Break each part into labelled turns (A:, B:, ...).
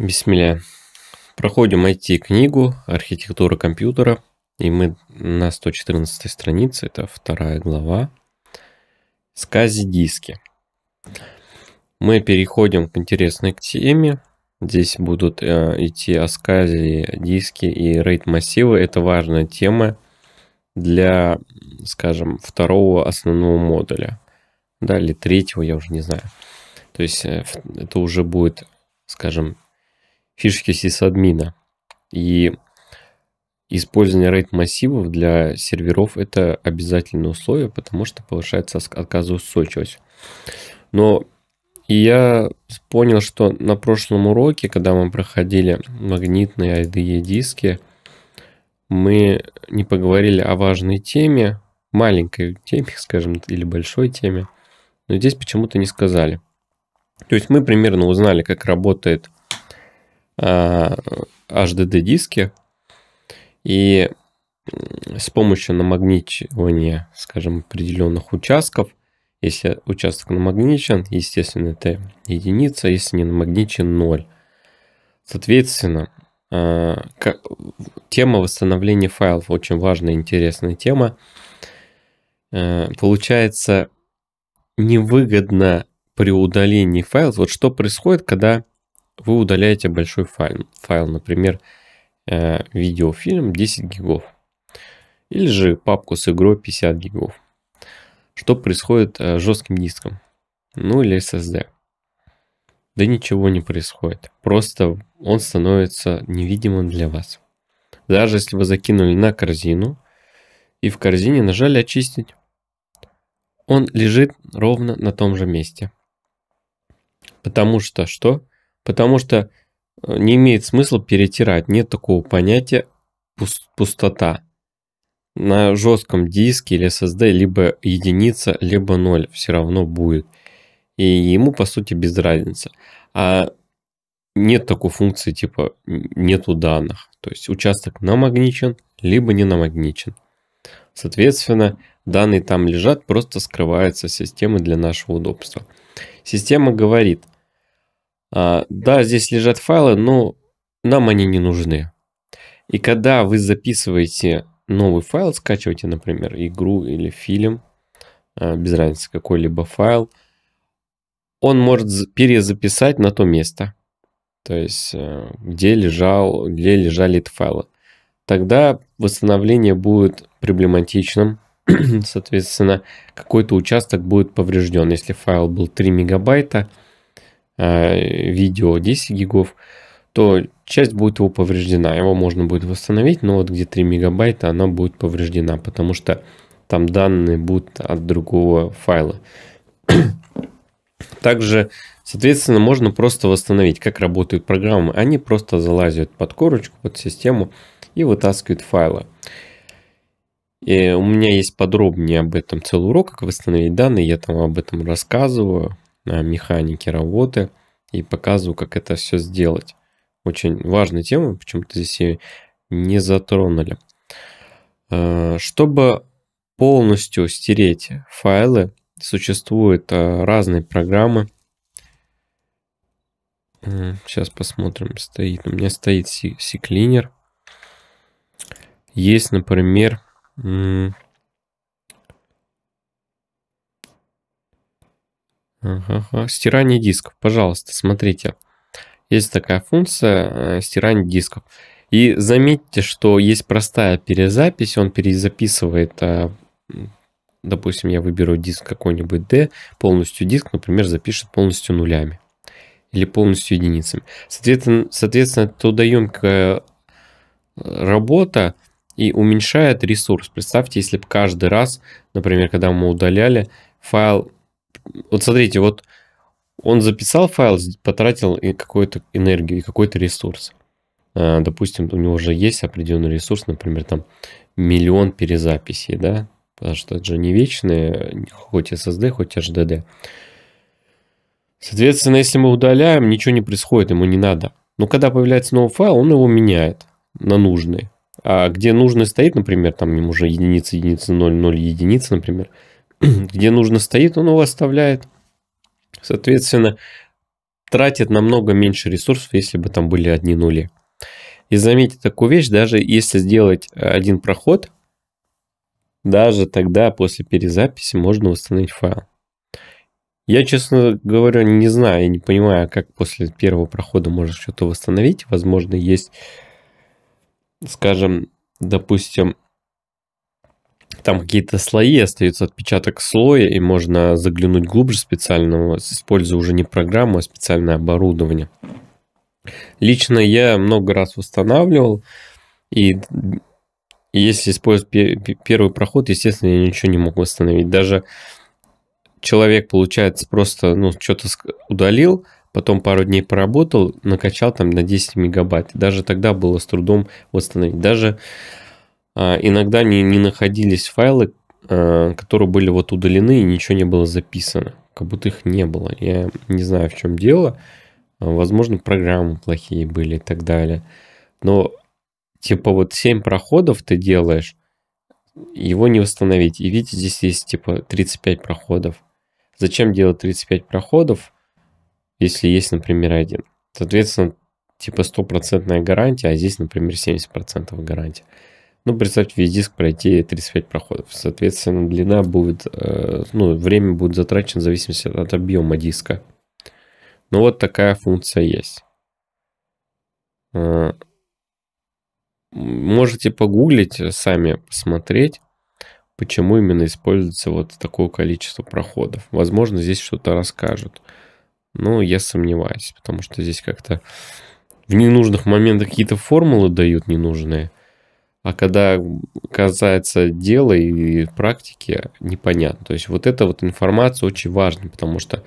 A: Бисмилля. Проходим IT-книгу «Архитектура компьютера», и мы на 114 странице, это вторая глава, скази диски. Мы переходим к интересной теме. Здесь будут э, идти аскази, диски и рейд массивы Это важная тема для, скажем, второго основного модуля. Да, или третьего, я уже не знаю. То есть э, это уже будет, скажем, фишки сисадмина. И использование RAID массивов для серверов это обязательное условие, потому что повышается отказоустойчивость. Но и я понял, что на прошлом уроке, когда мы проходили магнитные IDE диски, мы не поговорили о важной теме, маленькой теме, скажем, или большой теме, но здесь почему-то не сказали. То есть мы примерно узнали, как работает Э, HDD-диски, и с помощью намагничивания, скажем, определенных участков, если участок намагничен, естественно, это единица, если не намагничен, ноль. Соответственно, э, тема восстановления файлов очень важная, интересная тема. Э, получается, невыгодно при удалении файлов. Вот что происходит, когда вы удаляете большой файл, файл например, э, видеофильм 10 гигов или же папку с игрой 50 гигов. Что происходит с э, жестким диском? Ну или SSD? Да ничего не происходит. Просто он становится невидимым для вас. Даже если вы закинули на корзину и в корзине нажали очистить, он лежит ровно на том же месте. Потому что что? Потому что э, не имеет смысла перетирать, нет такого понятия пустота. На жестком диске или SSD либо единица, либо ноль все равно будет. И ему по сути без разницы. А нет такой функции типа нету данных. То есть участок намагничен, либо не намагничен. Соответственно, данные там лежат, просто скрываются системы для нашего удобства. Система говорит – а, да, здесь лежат файлы, но нам они не нужны. И когда вы записываете новый файл, скачиваете, например, игру или фильм, а, без разницы, какой-либо файл, он может перезаписать на то место, то есть э, где, лежал, где лежали эти файлы. Тогда восстановление будет проблематичным, соответственно, какой-то участок будет поврежден. Если файл был 3 мегабайта, Э, видео 10 гигов, то часть будет его повреждена. Его можно будет восстановить, но вот где 3 мегабайта она будет повреждена, потому что там данные будут от другого файла. Также, соответственно, можно просто восстановить, как работают программы. Они просто залазят под корочку, под систему и вытаскивают файлы. И у меня есть подробнее об этом целый урок, как восстановить данные. Я там об этом рассказываю механики работы и показываю, как это все сделать. Очень важная тема, почему-то здесь ее не затронули. Э, чтобы полностью стереть файлы, существуют э, разные программы. Сейчас посмотрим, стоит. У меня стоит CCleaner. Есть, например, Ага, ага. Стирание дисков, пожалуйста, смотрите. Есть такая функция э, стирание дисков. И заметьте, что есть простая перезапись, он перезаписывает, э, допустим, я выберу диск какой-нибудь D, полностью диск, например, запишет полностью нулями или полностью единицами. Соответственно, соответственно это трудоемкая э, работа и уменьшает ресурс. Представьте, если бы каждый раз, например, когда мы удаляли, файл вот смотрите, вот он записал файл, потратил какую-то энергию и какой-то ресурс. А, допустим, у него уже есть определенный ресурс, например, там миллион перезаписей, да, потому что это же не вечные, хоть SSD, хоть HDD. Соответственно, если мы удаляем, ничего не происходит, ему не надо. Но когда появляется новый файл, он его меняет на нужный. А где нужный стоит, например, там ему уже единица, единица, 0, 0, единица, например, где нужно стоит, он его оставляет. Соответственно, тратит намного меньше ресурсов, если бы там были одни нули. И заметьте такую вещь, даже если сделать э, один проход, даже тогда после перезаписи можно восстановить файл. Я, честно говоря, не знаю, не понимаю, а как после первого прохода можно что-то восстановить. Возможно, есть, скажем, допустим, там какие-то слои, остаются отпечаток слоя, и можно заглянуть глубже специально, используя уже не программу, а специальное оборудование. Лично я много раз восстанавливал, и если использовать первый проход, естественно, я ничего не мог восстановить. Даже человек, получается, просто ну, что-то удалил, потом пару дней поработал, накачал там на 10 мегабайт. Даже тогда было с трудом восстановить. Даже а, иногда не, не находились файлы, а, которые были вот удалены и ничего не было записано. Как будто их не было. Я не знаю, в чем дело. А, возможно, программы плохие были и так далее. Но типа вот 7 проходов ты делаешь, его не восстановить. И видите, здесь есть типа 35 проходов. Зачем делать 35 проходов, если есть, например, один? Соответственно, типа стопроцентная гарантия, а здесь, например, 70% гарантия. Ну, представьте, весь диск пройти 35 проходов. Соответственно, длина будет, э, ну, время будет затрачено в зависимости от объема диска. Ну, вот такая функция есть. Э, можете погуглить, э, сами посмотреть, почему именно используется вот такое количество проходов. Возможно, здесь что-то расскажут. Но я сомневаюсь, потому что здесь как-то в ненужных моментах какие-то формулы дают ненужные. А когда касается дела и практики, непонятно. То есть вот эта вот информация очень важна, потому что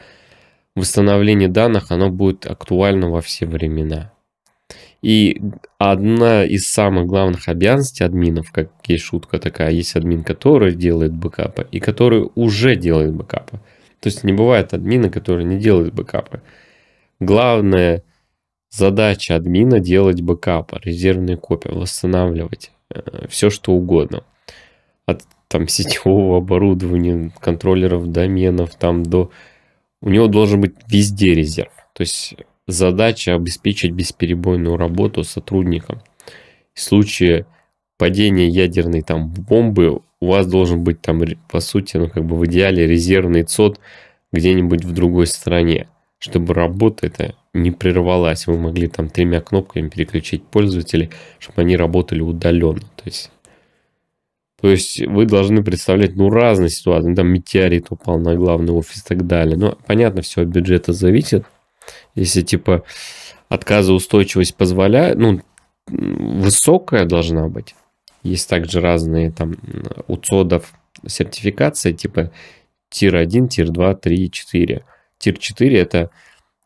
A: восстановление данных, оно будет актуально во все времена. И одна из самых главных обязанностей админов, как есть шутка такая, есть админ, который делает бэкапы и который уже делает бэкапы. То есть не бывает админа, который не делает бэкапы. Главная задача админа делать бэкапы, резервные копии, восстанавливать Э, все что угодно. От там сетевого оборудования, контроллеров, доменов, там до... У него должен быть везде резерв. То есть задача обеспечить бесперебойную работу сотрудникам. В случае падения ядерной там бомбы у вас должен быть там, по сути, ну как бы в идеале резервный ЦОД где-нибудь в другой стране чтобы работа эта не прервалась. Вы могли там тремя кнопками переключить пользователей, чтобы они работали удаленно. То есть, то есть вы должны представлять ну, разные ситуации. Ну, там метеорит упал на главный офис и так далее. Но ну, понятно, все от бюджета зависит. Если типа отказоустойчивость позволяет, ну, высокая должна быть. Есть также разные там у ЦОДов сертификации типа тир 1, тир 2, 3, 4. Тир-4 это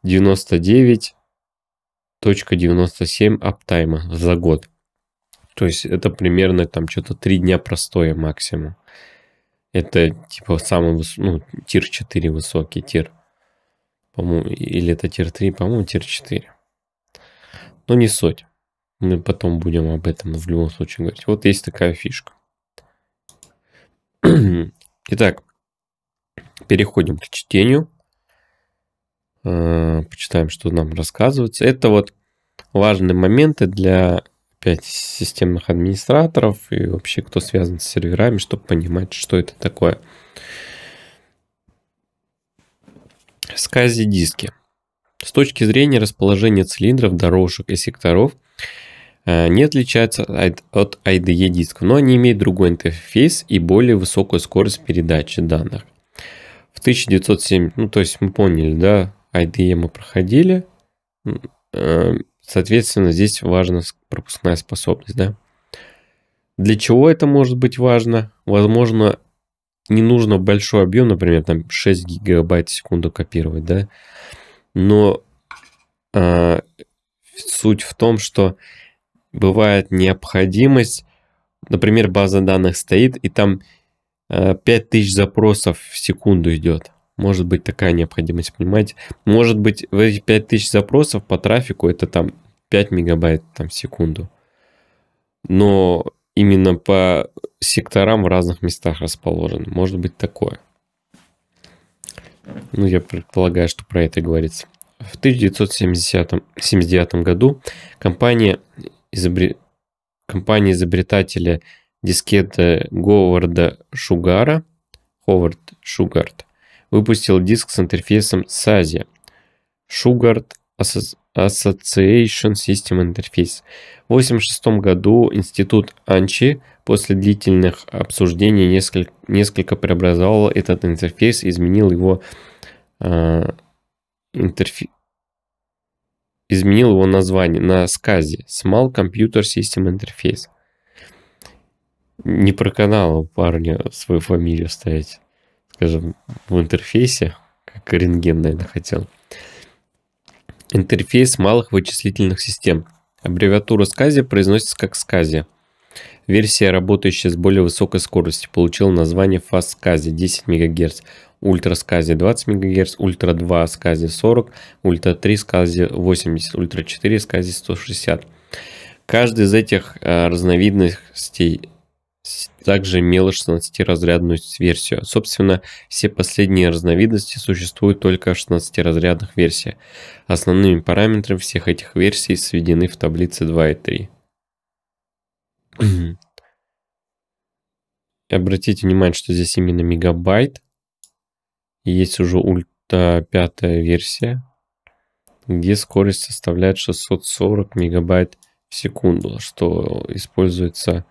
A: 99.97 аптайма за год. То есть это примерно там что-то 3 дня простое максимум. Это типа самый выс... ну, тир 4 высокий тир. По-моему, или это тир 3, по-моему, тир 4. Но не суть. Мы потом будем об этом в любом случае говорить. Вот есть такая фишка. Итак, переходим к чтению. Э, почитаем, что нам рассказывается. Это вот важные моменты для опять системных администраторов и вообще кто связан с серверами, чтобы понимать, что это такое. Скази диски. С точки зрения расположения цилиндров, дорожек и секторов э, не отличаются от IDE дисков, но они имеют другой интерфейс и более высокую скорость передачи данных. В 1907, ну то есть мы поняли, да, IDE мы проходили. Э, соответственно, здесь важна пропускная способность, да. Для чего это может быть важно? Возможно, не нужно большой объем, например, там 6 гигабайт в секунду копировать, да. Но э, суть в том, что бывает необходимость, например, база данных стоит, и там э, 5000 запросов в секунду идет. Может быть такая необходимость, понимаете? Может быть в эти 5000 запросов по трафику это там 5 мегабайт там, в секунду. Но именно по секторам в разных местах расположены. Может быть такое. Ну, я предполагаю, что про это говорится. В 1979 году компания, изобре... компания изобретателя дискета Говарда Шугара, Ховард Шугард, выпустил диск с интерфейсом SASI Sugar Association System Interface. В 1986 году институт Анчи после длительных обсуждений несколько, несколько преобразовал этот интерфейс изменил его э, а, интерфейс изменил его название на SCSI Small Computer System Interface. Не проканал а парню свою фамилию ставить скажем, в интерфейсе, как рентген, наверное, хотел. Интерфейс малых вычислительных систем. Аббревиатура SCSI произносится как SCSI. Версия, работающая с более высокой скоростью, получила название Fast SCSI 10 МГц, Ultra SCSI 20 МГц, Ultra 2 SCSI 40, Ultra 3 SCSI 80, Ultra 4 SCSI 160. Каждый из этих э, разновидностей также имела 16-разрядную версию. Собственно, все последние разновидности существуют только в 16-разрядных версиях. Основными параметрами всех этих версий сведены в таблице 2 и 3. Обратите внимание, что здесь именно мегабайт. Есть уже ульта пятая версия, где скорость составляет 640 мегабайт в секунду, что используется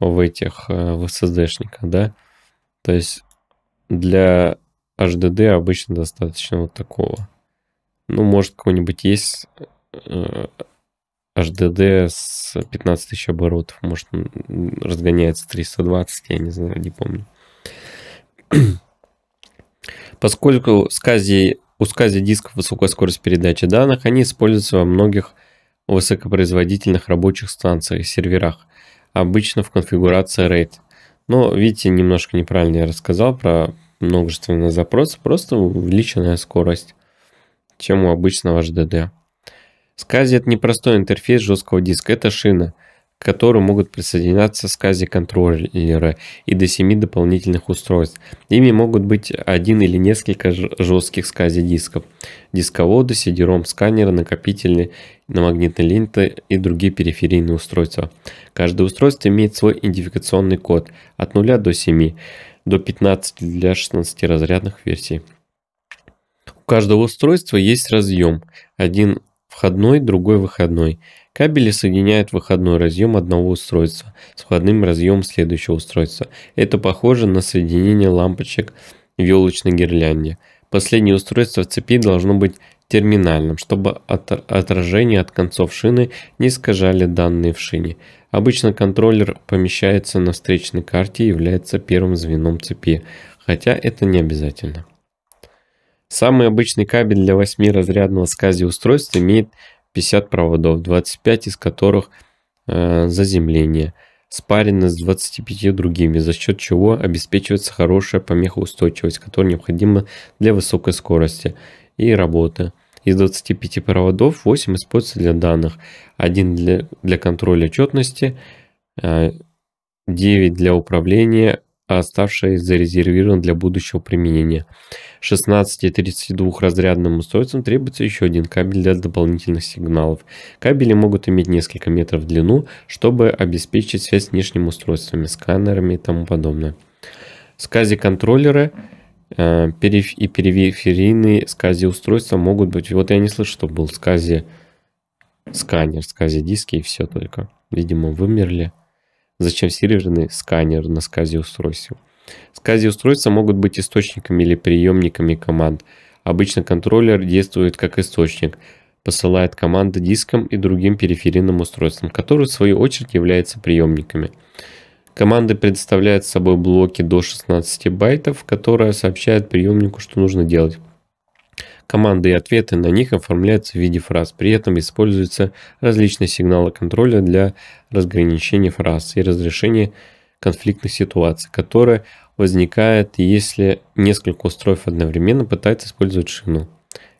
A: в этих, э, в SSD-шниках, да. То есть для HDD обычно достаточно вот такого. Ну, может, какой-нибудь есть HDD э, с 15 тысяч оборотов. Может, разгоняется 320, я не знаю, не помню. Поскольку скази, у скази дисков высокая скорость передачи данных, они используются во многих высокопроизводительных рабочих станциях и серверах обычно в конфигурации RAID. Но, видите, немножко неправильно я рассказал про множественный запрос, просто увеличенная скорость, чем у обычного HDD. SCSI это непростой интерфейс жесткого диска, это шина к которым могут присоединяться SCSI-контроллеры и до 7 дополнительных устройств. Ими могут быть один или несколько жестких SCSI-дисков, дисководы, сидером, сканеры, накопители, на намагнитные ленты и другие периферийные устройства. Каждое устройство имеет свой идентификационный код от 0 до 7, до 15 для 16 разрядных версий. У каждого устройства есть разъем, один входной, другой выходной. Кабели соединяют выходной разъем одного устройства с входным разъемом следующего устройства. Это похоже на соединение лампочек в елочной гирлянде. Последнее устройство в цепи должно быть терминальным, чтобы отражение от концов шины не искажали данные в шине. Обычно контроллер помещается на встречной карте и является первым звеном цепи, хотя это не обязательно. Самый обычный кабель для 8-разрядного SCSI устройства имеет 50 проводов, 25 из которых э, заземление, спарено с 25 другими, за счет чего обеспечивается хорошая помехоустойчивость, которая необходима для высокой скорости и работы. Из 25 проводов 8 используются для данных, 1 для, для контроля четности, 9 э, для управления, а оставшиеся зарезервированы для будущего применения. 16 и 32 разрядным устройствам требуется еще один кабель для дополнительных сигналов. Кабели могут иметь несколько метров в длину, чтобы обеспечить связь с внешними устройствами, сканерами и тому подобное. SCSI контроллеры э, и периферийные скази устройства могут быть. Вот я не слышу, что был скази сканер, скази диски и все только. Видимо, вымерли. Зачем серверный сканер на SCSI устройстве? SCSI-устройства могут быть источниками или приемниками команд. Обычно контроллер действует как источник, посылает команды дискам и другим периферийным устройствам, которые в свою очередь являются приемниками. Команды представляют собой блоки до 16 байтов, которые сообщают приемнику, что нужно делать. Команды и ответы на них оформляются в виде фраз. При этом используются различные сигналы контроля для разграничения фраз и разрешения конфликтных ситуаций, которая возникает, если несколько устройств одновременно пытаются использовать шину.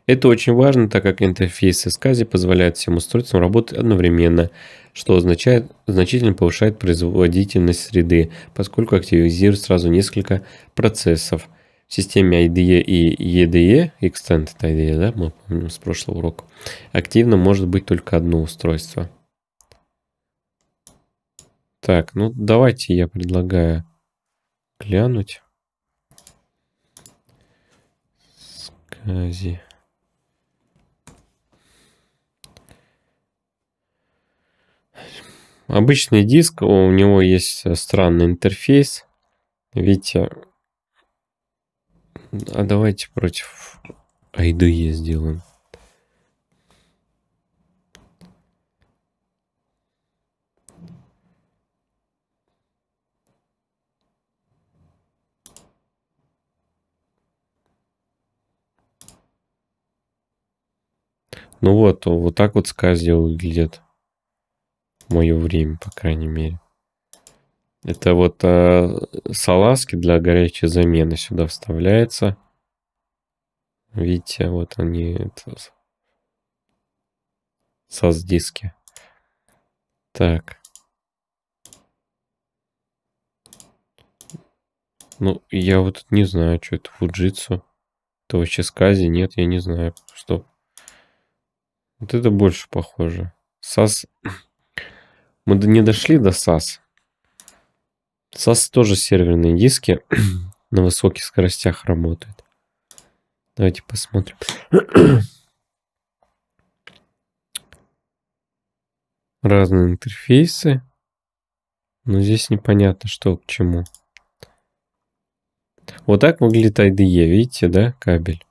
A: Это очень важно, так как интерфейс SCSI позволяет всем устройствам работать одновременно, что означает, значительно повышает производительность среды, поскольку активизирует сразу несколько процессов. В системе IDE и EDE, e, Extended IDE, да, мы помним с прошлого урока, активно может быть только одно устройство. Так, ну давайте я предлагаю глянуть. Скази. Обычный диск, у него есть э, странный интерфейс. Видите, э, а давайте против а я сделаю. Ну вот, вот так вот сказья выглядит мое время, по крайней мере. Это вот э, салазки для горячей замены сюда вставляется. Видите, вот они это, саз диски. Так. Ну, я вот не знаю, что это Фуджитсу. Это вообще скази? Нет, я не знаю, Стоп. Вот это больше похоже. САС... Мы не дошли до САС. САС тоже серверные диски на высоких скоростях работают. Давайте посмотрим. Разные интерфейсы. Но здесь непонятно, что к чему. Вот так выглядит IDE, видите, да, кабель?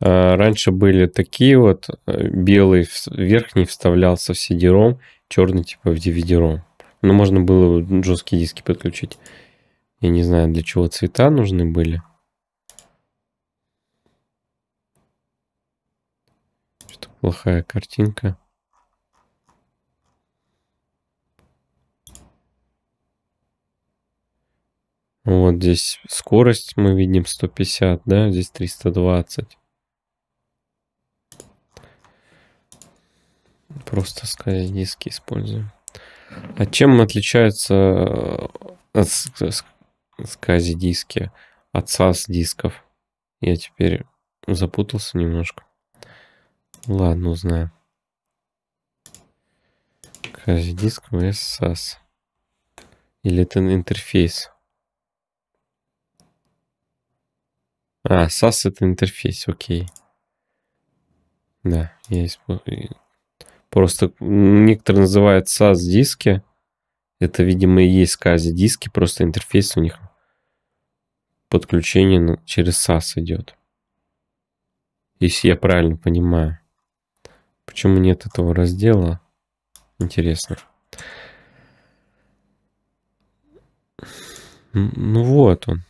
A: А, раньше были такие вот, э, белый верхний вставлялся в cd черный типа в DVD-ROM. Но ну, можно было жесткие диски подключить. Я не знаю, для чего цвета нужны были. Что плохая картинка. Вот здесь скорость мы видим 150, да, здесь 320. Просто Sky диски используем. А чем отличаются SCSI э, диски от SAS дисков? Я теперь запутался немножко. Ладно, узнаю. SCSI диск vs SAS. Или это интерфейс? А, SAS это интерфейс, окей. Да, я использую. Просто некоторые называют SAS-диски. Это, видимо, и есть SCSI-диски, просто интерфейс у них подключение через SAS идет. Если я правильно понимаю. Почему нет этого раздела? Интересно. Ну вот он.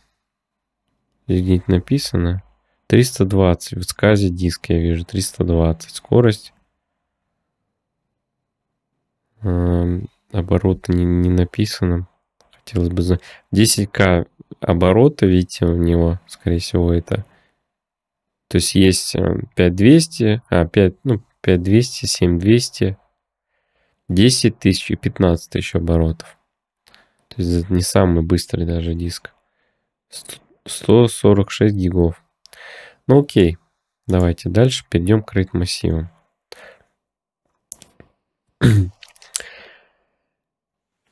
A: Здесь где-нибудь написано. 320. В сказе диск я вижу. 320. Скорость оборот не, не написано. Хотелось бы знать. 10к оборота, видите, у него, скорее всего, это... То есть есть 5200, э, а 5, ну, 5200, 7200, 10 тысяч и 15 тысяч оборотов. То есть это не самый быстрый даже диск. 146 гигов. Ну окей, давайте дальше перейдем к RAID массивам.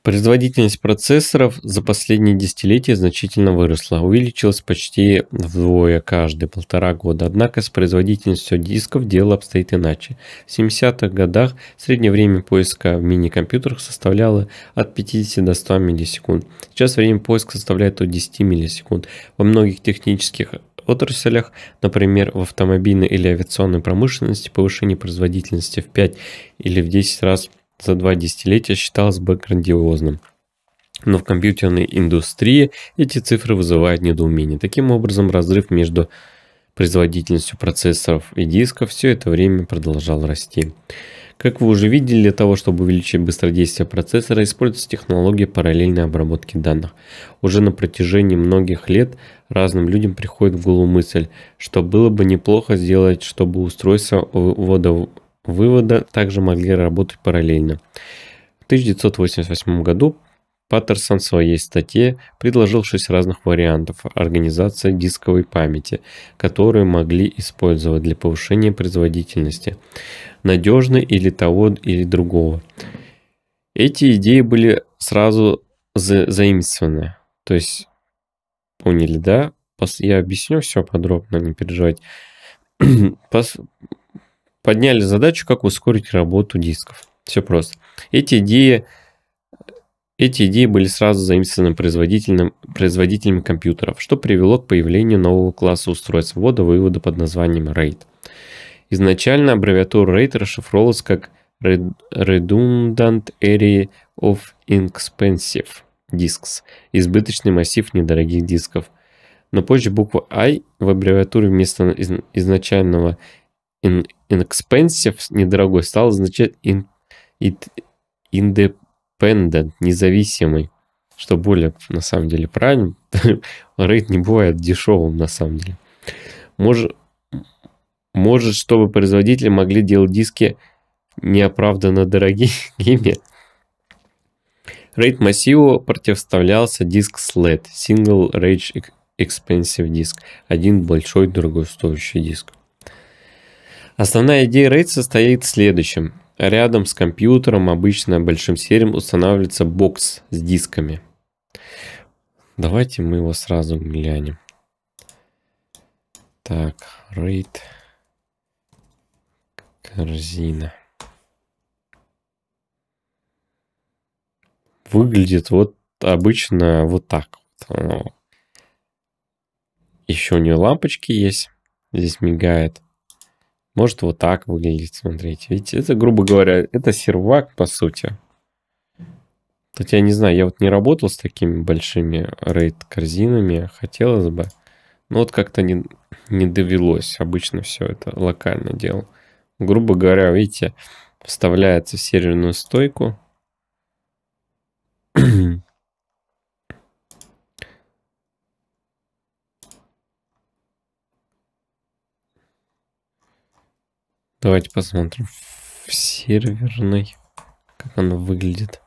A: Производительность процессоров за последние десятилетия значительно выросла, увеличилась почти вдвое каждые полтора года. Однако с производительностью дисков дело обстоит иначе. В 70-х годах среднее время поиска в мини-компьютерах составляло от 50 до 100 миллисекунд. Сейчас время поиска составляет от 10 миллисекунд. Во многих технических отраслях, например, в автомобильной или авиационной промышленности, повышение производительности в 5 или в 10 раз – за два десятилетия считалось бы грандиозным. Но в компьютерной индустрии эти цифры вызывают недоумение. Таким образом, разрыв между производительностью процессоров и дисков все это время продолжал расти. Как вы уже видели, для того, чтобы увеличить быстродействие процессора, используется технология параллельной обработки данных. Уже на протяжении многих лет разным людям приходит в голову мысль, что было бы неплохо сделать, чтобы устройство вывода также могли работать параллельно. В 1988 году Паттерсон в своей статье предложил шесть разных вариантов организации дисковой памяти, которые могли использовать для повышения производительности, надежной или того или другого. Эти идеи были сразу за заимствованы, то есть поняли, да? Я объясню все подробно, не переживать. подняли задачу, как ускорить работу дисков. Все просто. Эти идеи, эти идеи были сразу заимствованы производителем, производителями компьютеров, что привело к появлению нового класса устройств ввода-вывода под названием RAID. Изначально аббревиатура RAID расшифровалась как Redundant Area of Inexpensive Disks – избыточный массив недорогих дисков. Но позже буква I в аббревиатуре вместо изначального in, inexpensive, недорогой, стал означать in, it, independent, независимый. Что более, на самом деле, правильно. Рейд не бывает дешевым, на самом деле. Может, может, чтобы производители могли делать диски неоправданно дорогими. Рейд массиву противоставлялся диск SLED, Single Rage Expensive Disc, один большой, другой стоящий диск. Основная идея RAID состоит в следующем. Рядом с компьютером обычно большим серием устанавливается бокс с дисками. Давайте мы его сразу глянем. Так, RAID корзина. Выглядит вот обычно вот так. Еще у нее лампочки есть. Здесь мигает. Может вот так выглядеть, смотрите. Видите, это, грубо говоря, это сервак, по сути. Хотя, я не знаю, я вот не работал с такими большими рейд-корзинами, хотелось бы. Но вот как-то не, не довелось. Обычно все это локально делал. Грубо говоря, видите, вставляется в серверную стойку. Давайте посмотрим в серверной, как оно выглядит.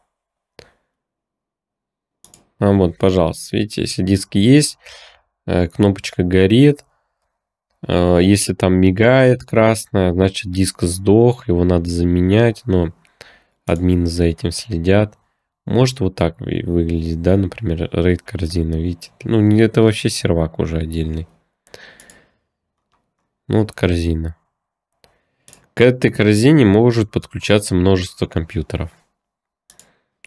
A: А вот, пожалуйста, видите, если диск есть, э, кнопочка горит. Э, если там мигает красная, значит диск сдох, его надо заменять, но админы за этим следят. Может вот так выглядеть, да, например, рейд корзина, видите? Ну, это вообще сервак уже отдельный. Ну, вот корзина. К этой корзине может подключаться множество компьютеров.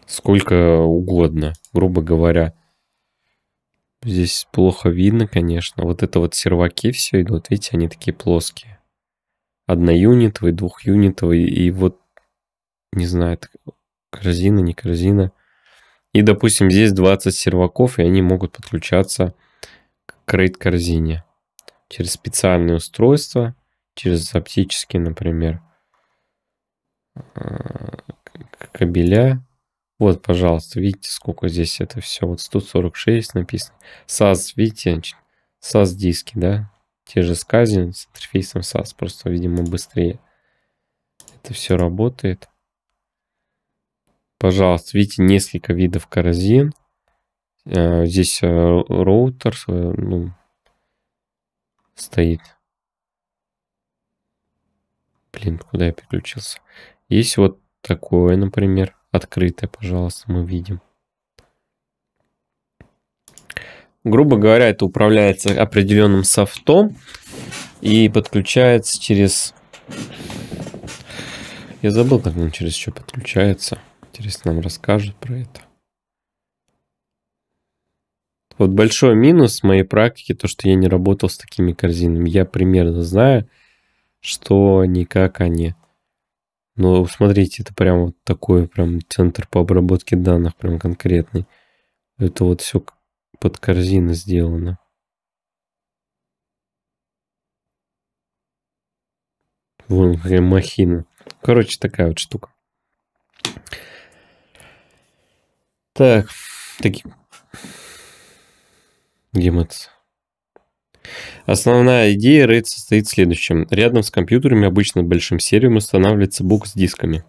A: Сколько угодно, грубо говоря. Здесь плохо видно, конечно. Вот это вот серваки все идут. Видите, они такие плоские. Одноюнитовый, двухюнитовый. И вот, не знаю, это корзина, не корзина. И, допустим, здесь 20 серваков, и они могут подключаться к рейд-корзине через специальное устройство через оптические, например, э, кабеля. Вот, пожалуйста, видите, сколько здесь это все. Вот 146 написано. SAS, видите, SAS диски, да? Те же скази с интерфейсом SAS, просто, видимо, быстрее. Это все работает. Пожалуйста, видите, несколько видов корзин. Э, здесь э, роутер ну, стоит. Блин, куда я переключился? Есть вот такое, например, открытое, пожалуйста, мы видим. Грубо говоря, это управляется определенным софтом и подключается через... Я забыл, как он через что подключается. Интересно, нам расскажут про это. Вот большой минус моей практики, то, что я не работал с такими корзинами. Я примерно знаю, что они, как они. А Но ну, смотрите, это прям вот такой прям центр по обработке данных, прям конкретный. Это вот все под корзины сделано. Вон какая махина. Короче, такая вот штука. Так, такие. Где мы Основная идея RAID состоит в следующем. Рядом с компьютерами, обычно большим серием, устанавливается бук с дисками.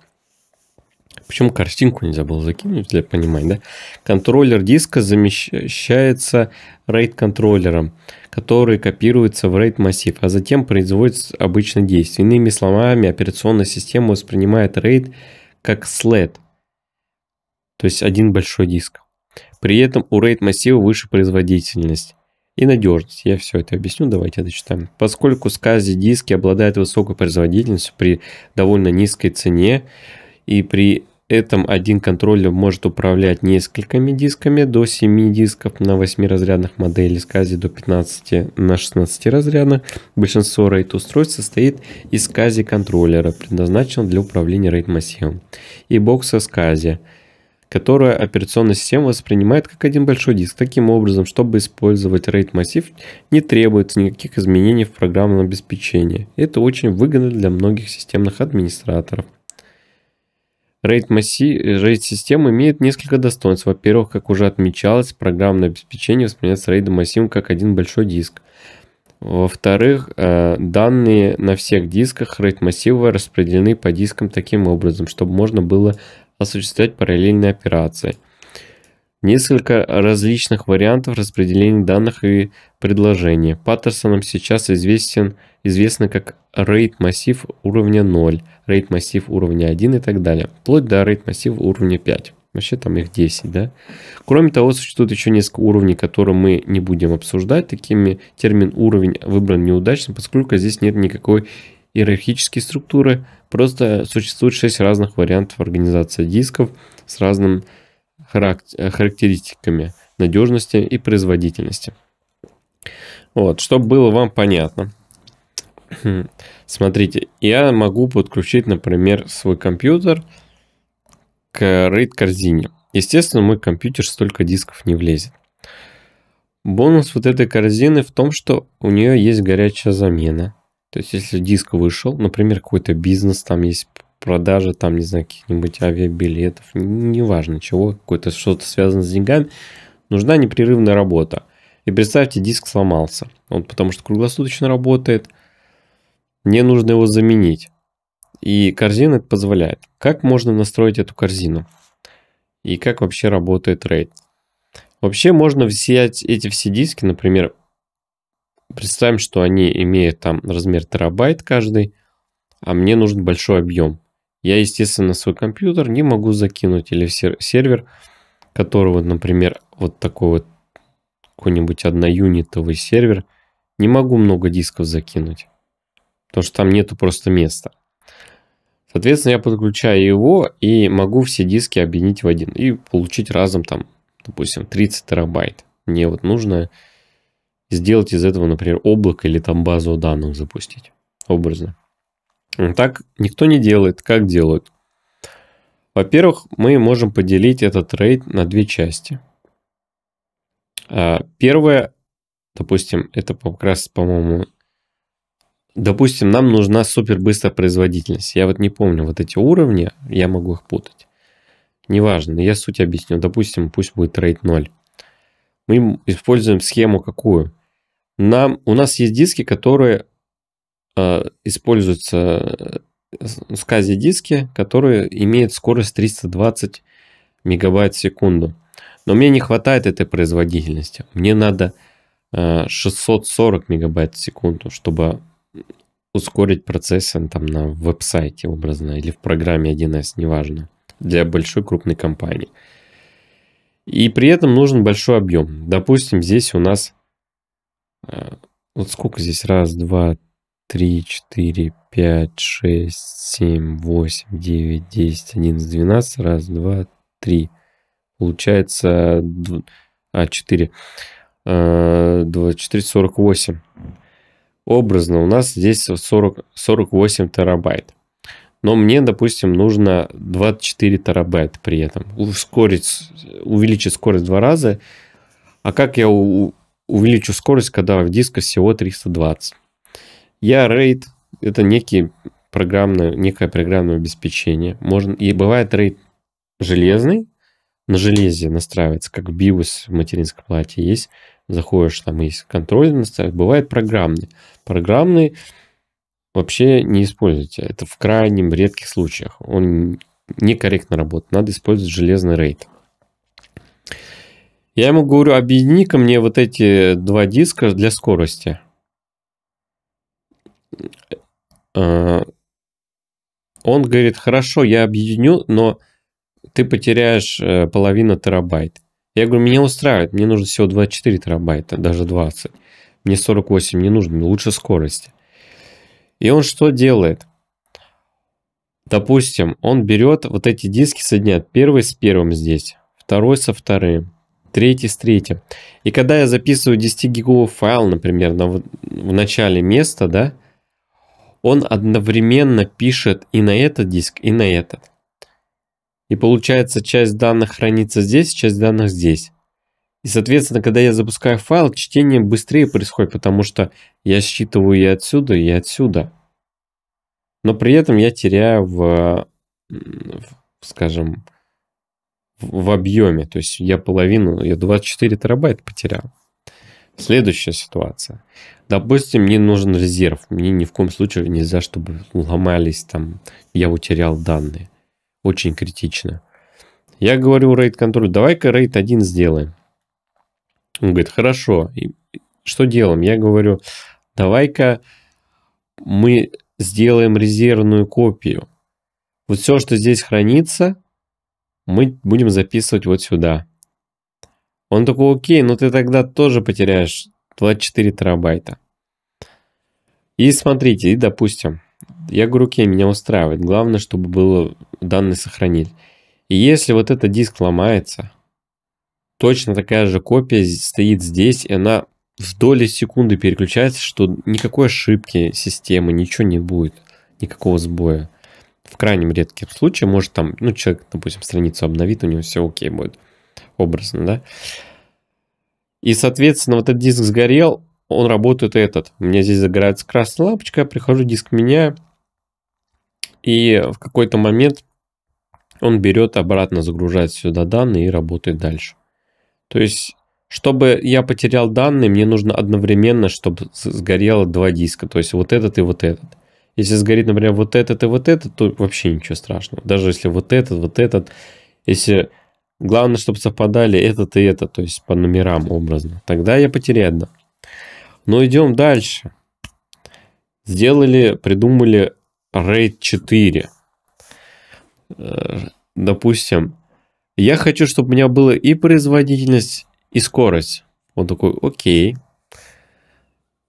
A: Почему картинку нельзя было закинуть для понимания, да? Контроллер диска замещается RAID-контроллером, который копируется в RAID массив, а затем производит обычное действие. Иными словами, операционная система воспринимает RAID как след, то есть один большой диск. При этом у RAID массива выше производительность и надежность. Я все это объясню, давайте дочитаем. Поскольку SCSI диски обладают высокой производительностью при довольно низкой цене и при этом один контроллер может управлять несколькими дисками до 7 дисков на 8 разрядных моделей, SCSI до 15 на 16 разрядных. Большинство RAID устройств состоит из SCSI контроллера, предназначенного для управления RAID массивом, и бокса SCSI которое операционная система воспринимает как один большой диск. Таким образом, чтобы использовать RAID массив, не требуется никаких изменений в программном обеспечении. Это очень выгодно для многих системных администраторов. RAID, массив, RAID система имеет несколько достоинств. Во-первых, как уже отмечалось, программное обеспечение воспринимается RAID массивом как один большой диск. Во-вторых, э, данные на всех дисках RAID массива распределены по дискам таким образом, чтобы можно было осуществлять параллельные операции. Несколько различных вариантов распределения данных и предложений. Паттерсоном сейчас известен, известно как RAID массив уровня 0, RAID массив уровня 1 и так далее, вплоть до RAID массив уровня 5. Вообще там их 10, да? Кроме того, существует еще несколько уровней, которые мы не будем обсуждать. Такими термин уровень выбран неудачно, поскольку здесь нет никакой иерархические структуры, просто существует 6 разных вариантов организации дисков с разными характеристиками надежности и производительности. Вот, чтобы было вам понятно. Смотрите, я могу подключить, например, свой компьютер к RAID-корзине. Естественно, мой компьютер столько дисков не влезет. Бонус вот этой корзины в том, что у нее есть горячая замена. То есть, если диск вышел, например, какой-то бизнес, там есть продажа, там, не знаю, каких-нибудь авиабилетов, неважно чего, какое-то что-то связано с деньгами, нужна непрерывная работа. И представьте, диск сломался. Он потому что круглосуточно работает, мне нужно его заменить. И корзина это позволяет. Как можно настроить эту корзину? И как вообще работает рейд? Вообще можно взять эти все диски, например, Представим, что они имеют там размер терабайт каждый, а мне нужен большой объем. Я, естественно, свой компьютер не могу закинуть или в сервер, которого, например, вот такой вот какой-нибудь одноюнитовый сервер, не могу много дисков закинуть, потому что там нету просто места. Соответственно, я подключаю его и могу все диски объединить в один и получить разом там, допустим, 30 терабайт. Мне вот нужно сделать из этого, например, облако или там базу данных запустить образно. Так никто не делает. Как делают? Во-первых, мы можем поделить этот рейд на две части. А, Первое, допустим, это как раз, по-моему, допустим, нам нужна супербыстрая производительность. Я вот не помню вот эти уровни, я могу их путать. Неважно, я суть объясню. Допустим, пусть будет рейд 0. Мы используем схему какую? нам, у нас есть диски, которые э, используются, э, скази диски, которые имеют скорость 320 мегабайт в секунду. Но мне не хватает этой производительности. Мне надо э, 640 мегабайт в секунду, чтобы ускорить процесс э, там, на веб-сайте образно или в программе 1С, неважно, для большой крупной компании. И при этом нужен большой объем. Допустим, здесь у нас Э, вот сколько здесь? Раз, два, три, четыре, пять, шесть, семь, восемь, девять, десять, одиннадцать, двенадцать. Раз, два, три. Получается... Дв... А, четыре. Э, два, четыре, сорок восемь. Образно у нас здесь сорок сорок восемь терабайт. Но мне, допустим, нужно 24 терабайта при этом. Ускорить, увеличить скорость в два раза. А как я у, увеличу скорость, когда в диске всего 320. Я RAID, это некий программное, некое программное обеспечение. Можно, и бывает RAID железный, на железе настраивается, как в BIOS в материнской плате есть. Заходишь, там есть контроль настраивать. Бывает программный. Программный вообще не используйте. Это в крайнем редких случаях. Он некорректно работает. Надо использовать железный рейд. Я ему говорю, объедини-ка мне вот эти два диска для скорости. Э, он говорит, хорошо, я объединю, но ты потеряешь э, половину терабайт. Я говорю, меня устраивает, мне нужно всего 24 терабайта, даже 20. Мне 48 не нужно, мне лучше скорости. И он что делает? Допустим, он берет вот эти диски, соединяет первый с первым здесь, второй со вторым, третий с третьим. И когда я записываю 10-гиговый файл, например, на, в, начале места, да, он одновременно пишет и на этот диск, и на этот. И получается, часть данных хранится здесь, часть данных здесь. И, соответственно, когда я запускаю файл, чтение быстрее происходит, потому что я считываю и отсюда, и отсюда. Но при этом я теряю в, в скажем, в объеме. То есть я половину, я 24 терабайт потерял. Следующая ситуация. Допустим, мне нужен резерв. Мне ни в коем случае нельзя, чтобы ломались там, я утерял данные. Очень критично. Я говорю рейд контроль, давай-ка рейд 1 сделаем. Он говорит, хорошо. И что делаем? Я говорю, давай-ка мы сделаем резервную копию. Вот все, что здесь хранится, мы будем записывать вот сюда. Он такой, окей, но ты тогда тоже потеряешь 24 терабайта. И смотрите, и допустим, я говорю, окей, меня устраивает. Главное, чтобы было данные сохранить". И если вот этот диск ломается, точно такая же копия стоит здесь, и она в доли секунды переключается, что никакой ошибки системы, ничего не будет, никакого сбоя в крайнем редком случае, может там, ну, человек, допустим, страницу обновит, у него все окей будет, образно, да. И, соответственно, вот этот диск сгорел, он работает этот. У меня здесь загорается красная лампочка, я прихожу, диск меняю, и в какой-то момент он берет обратно, загружает сюда данные и работает дальше. То есть, чтобы я потерял данные, мне нужно одновременно, чтобы сгорело два диска. То есть, вот этот и вот этот. Если сгорит, например, вот этот и вот этот, то вообще ничего страшного. Даже если вот этот, вот этот. Если главное, чтобы совпадали этот и этот, то есть по номерам образно, тогда я потеряю одна. Но идем дальше. Сделали, придумали RAID 4. Э, допустим, я хочу, чтобы у меня была и производительность, и скорость. Вот такой, окей.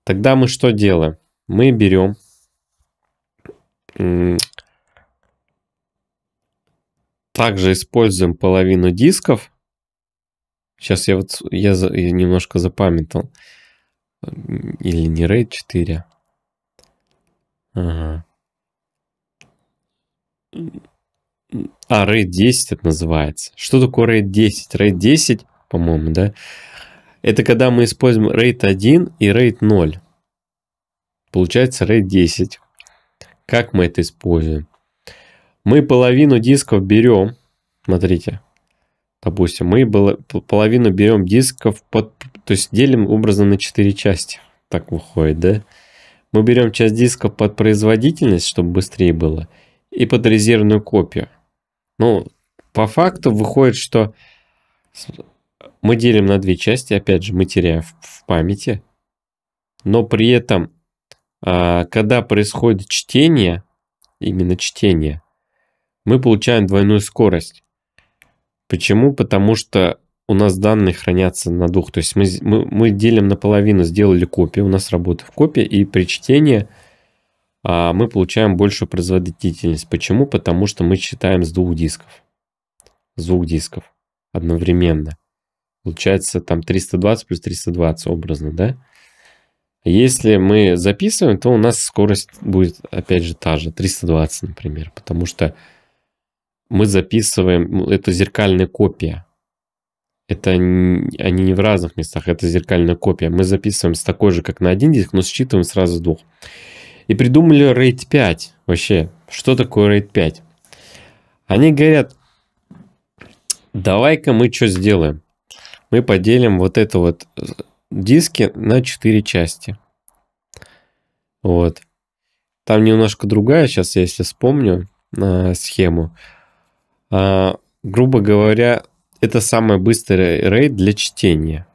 A: Тогда мы что делаем? Мы берем также используем половину дисков. Сейчас я вот я, за, я немножко запамятовал. Или не RAID 4. Ага. А, RAID 10 это называется. Что такое RAID 10? RAID 10, по-моему, да? Это когда мы используем RAID 1 и RAID 0. Получается RAID 10. Как мы это используем? Мы половину дисков берем, смотрите, допустим, мы половину берем дисков, под, то есть делим образно на 4 части. Так выходит, да? Мы берем часть диска под производительность, чтобы быстрее было, и под резервную копию. Ну, по факту выходит, что мы делим на две части, опять же, мы теряем в памяти, но при этом а, когда происходит чтение, именно чтение, мы получаем двойную скорость. Почему? Потому что у нас данные хранятся на двух. То есть мы, мы, мы делим наполовину, сделали копию, у нас работа в копии, и при чтении а, мы получаем большую производительность. Почему? Потому что мы читаем с двух дисков. С двух дисков одновременно. Получается там 320 плюс 320 образно, да? Если мы записываем, то у нас скорость будет, опять же, та же, 320, например, потому что мы записываем, ну, это зеркальная копия. Это они не в разных местах, это зеркальная копия. Мы записываем с такой же, как на один диск, но считываем сразу с двух. И придумали RAID 5. Вообще, что такое RAID 5? Они говорят, давай-ка мы что сделаем? Мы поделим вот это вот э, диски на 4 части. Вот. Там немножко другая, сейчас я если вспомню э, схему. Э, грубо говоря, это самый быстрый рейд для чтения,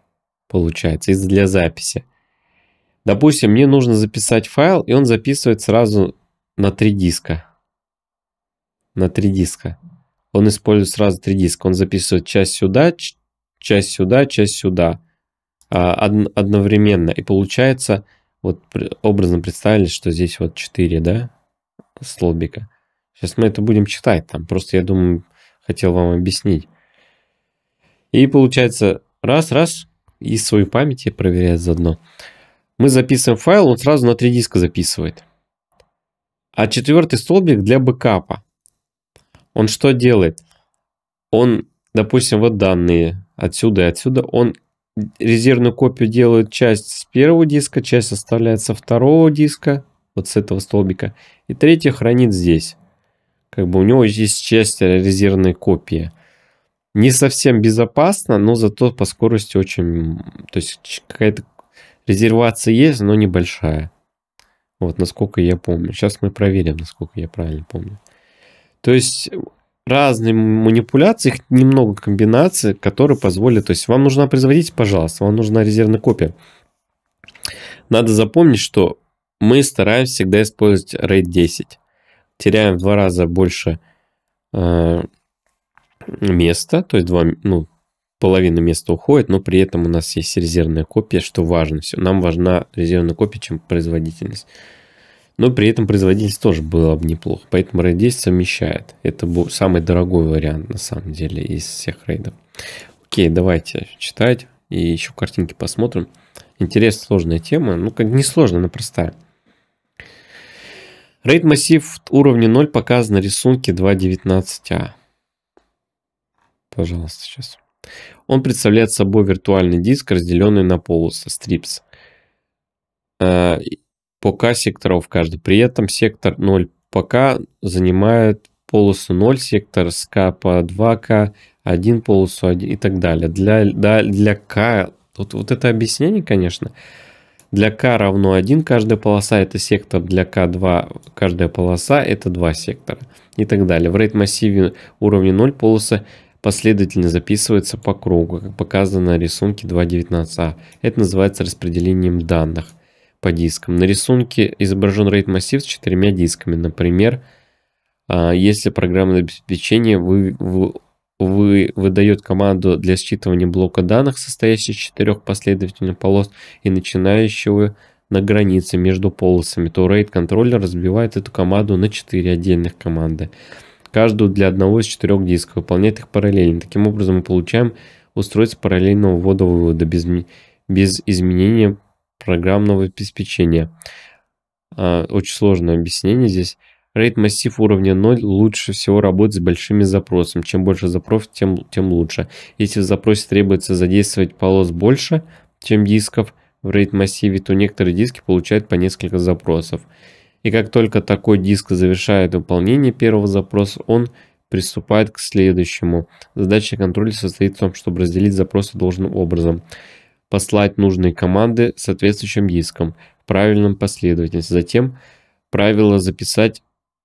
A: получается, и для записи. Допустим, мне нужно записать файл, и он записывает сразу на три диска. На три диска. Он использует сразу три диска. Он записывает часть сюда, часть сюда, часть сюда. А, одновременно. И получается, вот образно представили, что здесь вот 4, да, столбика. Сейчас мы это будем читать там. Просто, я думаю, хотел вам объяснить. И получается, раз-раз, и свою память я проверяю заодно. Мы записываем файл, он сразу на три диска записывает. А четвертый столбик для бэкапа. Он что делает? Он, допустим, вот данные отсюда и отсюда, он резервную копию делают часть с первого диска, часть оставляет со второго диска, вот с этого столбика, и третья хранит здесь. Как бы у него здесь часть резервной копии. Не совсем безопасно, но зато по скорости очень... То есть какая-то резервация есть, но небольшая. Вот, насколько я помню. Сейчас мы проверим, насколько я правильно помню. То есть разные манипуляции, их немного комбинаций, которые позволят, то есть вам нужна производитель, пожалуйста, вам нужна резервная копия. Надо запомнить, что мы стараемся всегда использовать RAID 10. Теряем в два раза больше э, места, то есть два, ну, половина места уходит, но при этом у нас есть резервная копия, что важно. Все, нам важна резервная копия, чем производительность. Но при этом производительность тоже была бы неплохо. Поэтому RAID 10 совмещает. Это был самый дорогой вариант на самом деле из всех рейдов. Окей, давайте читать и еще картинки посмотрим. Интересная сложная тема. Ну, как не сложная, она простая. Рейд массив уровня 0 показан на рисунке 2.19а. А. Пожалуйста, сейчас. Он представляет собой виртуальный диск, разделенный на полосы, стрипс. А, ПК секторов каждый. При этом сектор 0 ПК занимает полосу 0 сектор, с к по 2К, 1 полосу 1 и так далее. Для, да, для К, вот, вот это объяснение, конечно, для К равно 1 каждая полоса это сектор, для К2 каждая полоса это 2 сектора и так далее. В рейд-массиве уровне 0 полоса последовательно записывается по кругу, как показано на рисунке 2.19а. А. Это называется распределением данных по дискам. На рисунке изображен RAID-массив с четырьмя дисками. Например, а, если программное обеспечение вы, вы, вы, выдает команду для считывания блока данных, состоящих из четырех последовательных полос и начинающего на границе между полосами, то RAID-контроллер разбивает эту команду на четыре отдельных команды, каждую для одного из четырех дисков, выполняет их параллельно. Таким образом мы получаем устройство параллельного ввода-вывода без, без изменения программного обеспечения. А, очень сложное объяснение здесь. RAID-массив уровня 0 лучше всего работает с большими запросами. Чем больше запросов, тем, тем лучше. Если в запросе требуется задействовать полос больше, чем дисков в RAID-массиве, то некоторые диски получают по несколько запросов. И как только такой диск завершает выполнение первого запроса, он приступает к следующему. Задача контроля состоит в том, чтобы разделить запросы должным образом послать нужные команды соответствующим диском в правильном последовательности. Затем правило записать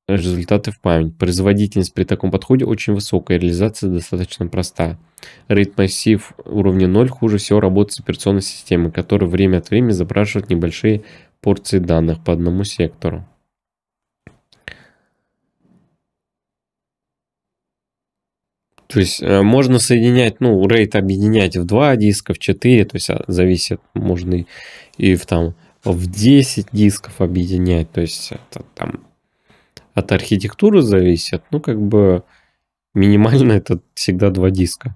A: результаты в память. Производительность при таком подходе очень высокая, реализация достаточно проста. Рейд массив уровня 0 хуже всего работает с операционной системой, которая время от времени запрашивает небольшие порции данных по одному сектору. То есть э, можно соединять, ну, рейд объединять в 2 диска, в 4, то есть а, зависит, можно и, в, там, в 10 дисков объединять, то есть это там от архитектуры зависит, ну, как бы минимально это всегда два диска.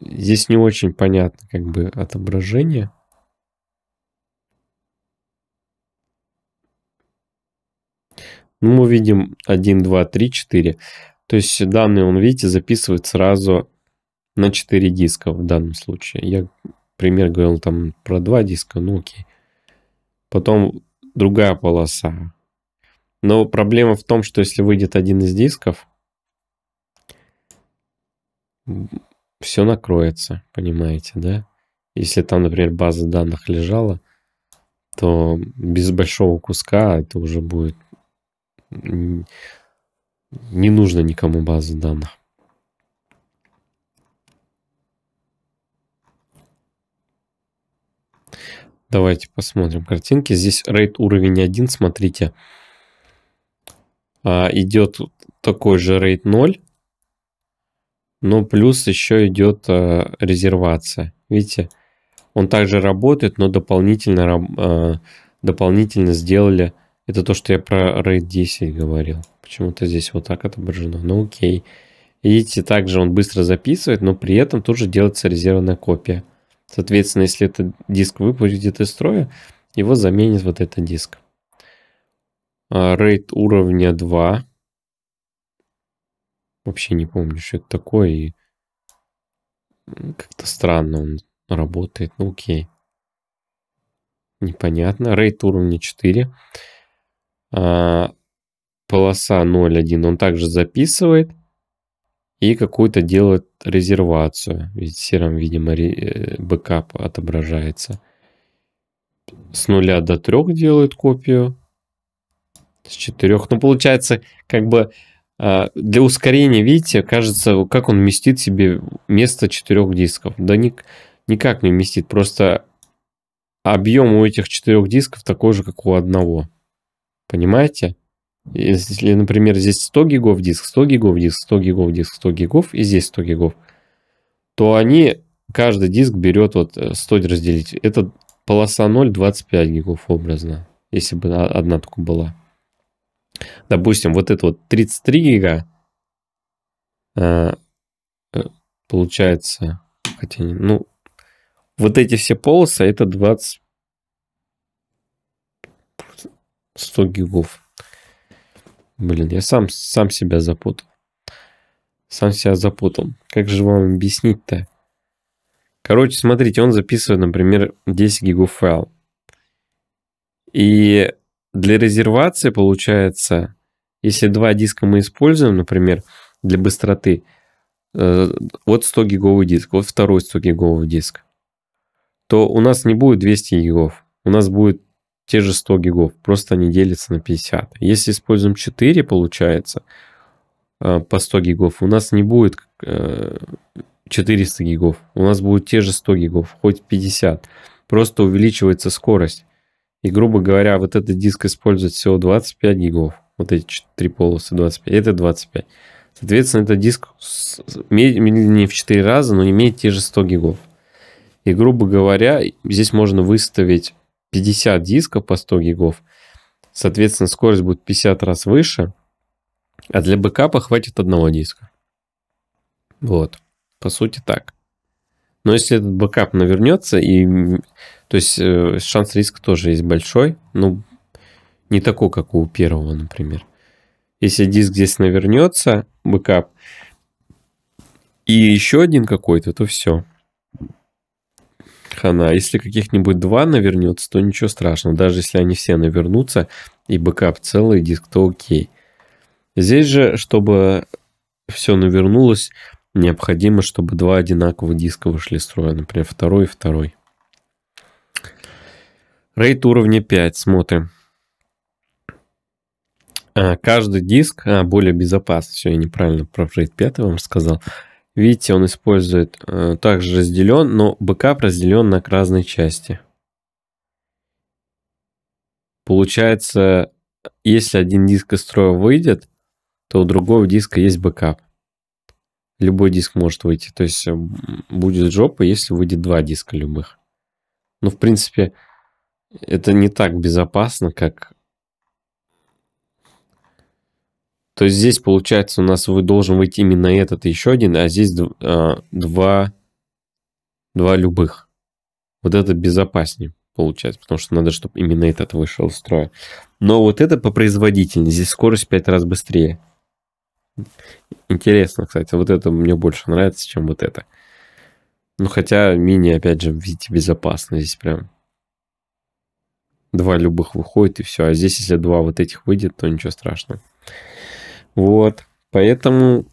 A: Здесь не очень понятно, как бы, отображение. Ну, мы видим 1, 2, 3, 4. То есть данные он, видите, записывает сразу на 4 диска в данном случае. Я пример говорил там про 2 диска, ну окей. Потом другая полоса. Но проблема в том, что если выйдет один из дисков, все накроется, понимаете, да? Если там, например, база данных лежала, то без большого куска это уже будет не нужно никому базу данных. Давайте посмотрим картинки. Здесь рейд уровень 1, смотрите. А, идет такой же рейд 0. Но плюс еще идет а, резервация. Видите, он также работает, но дополнительно, а, дополнительно сделали это то, что я про RAID 10 говорил. Почему-то здесь вот так отображено. Ну окей. Видите, также он быстро записывает, но при этом тоже делается резервная копия. Соответственно, если этот диск выпадет из строя, его заменит вот этот диск. RAID а, уровня 2. Вообще не помню, что это такое. И как-то странно он работает. Ну окей. Непонятно. RAID уровня 4. А, полоса 0.1 он также записывает и какую-то делает резервацию. Ведь серым, видимо, э, бэкап отображается. С нуля до трех делает копию. С четырех. Ну, получается, как бы а, для ускорения, видите, кажется, как он вместит себе место четырех дисков. Да ник, никак не вместит, просто объем у этих четырех дисков такой же, как у одного. Понимаете? Если, например, здесь 100 гигов диск, 100 гигов диск, 100 гигов диск, 100 гигов и здесь 100 гигов, то они, каждый диск берет вот 100 э, разделить. Это полоса 0, 25 гигов образно, если бы одна такая была. Допустим, вот это вот 33 гига, э, э, получается, хотя, ну, вот эти все полосы, это 20, 100 гигов. Блин, я сам, сам себя запутал. Сам себя запутал. Как же вам объяснить-то? Короче, смотрите, он записывает, например, 10 гигов файл. И для резервации, получается, если два диска мы используем, например, для быстроты, э, вот 100 гиговый диск, вот второй 100 гиговый диск, то у нас не будет 200 гигов, у нас будет те же 100 гигов, просто они делятся на 50. Если используем 4, получается, э, по 100 гигов, у нас не будет 400 э, гигов, у нас будет те же 100 гигов, хоть 50. Просто увеличивается скорость. И, грубо говоря, вот этот диск использует всего 25 гигов. Вот эти три полосы 25, это 25. Соответственно, этот диск медленнее в 4 раза, но имеет те же 100 гигов. И, грубо говоря, здесь можно выставить 50 дисков по 100 гигов, соответственно, скорость будет 50 раз выше, а для бэкапа хватит одного диска. Вот, по сути так. Но если этот бэкап навернется, и, то есть э, шанс риска тоже есть большой, ну, не такой, как у первого, например. Если диск здесь навернется, бэкап, и еще один какой-то, то все хана. Если каких-нибудь два навернется, то ничего страшного. Даже если они все навернутся, и бэкап целый, диск, то окей. Здесь же, чтобы все навернулось, необходимо, чтобы два одинаковых диска вышли из строя. Например, второй и второй. Рейд уровня 5. Смотрим. А, каждый диск... А, более безопасный Все, я неправильно про рейд 5 вам сказал Видите, он использует э, также разделен, но бэкап разделен на разные части. Получается, если один диск из строя выйдет, то у другого диска есть бэкап. Любой диск может выйти. То есть эм, будет жопа, если выйдет два диска любых. Ну, в принципе, это не так безопасно, как То есть здесь, получается, у нас вы должен выйти именно этот еще один, а здесь э, два, два любых. Вот это безопаснее получается, потому что надо, чтобы именно этот вышел из строя. Но вот это по производительности, здесь скорость 5 раз быстрее. Интересно, кстати, вот это мне больше нравится, чем вот это. Ну, хотя мини, опять же, видите, безопасно здесь прям. Два любых выходит и все. А здесь, если два вот этих выйдет, то ничего страшного. Вот. Поэтому,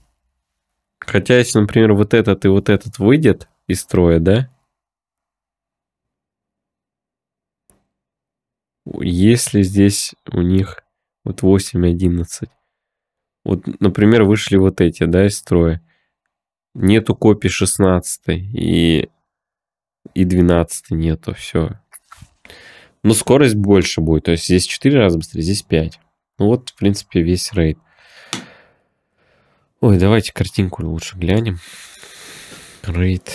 A: хотя если, например, вот этот и вот этот выйдет из строя, да, если здесь у них вот 8.11, вот, например, вышли вот эти, да, из строя, нету копии 16 и, и 12 нету, все. Но скорость больше будет, то есть здесь 4 раза быстрее, здесь 5. Ну вот, в принципе, весь рейд. Ой, давайте картинку лучше глянем. Рейд.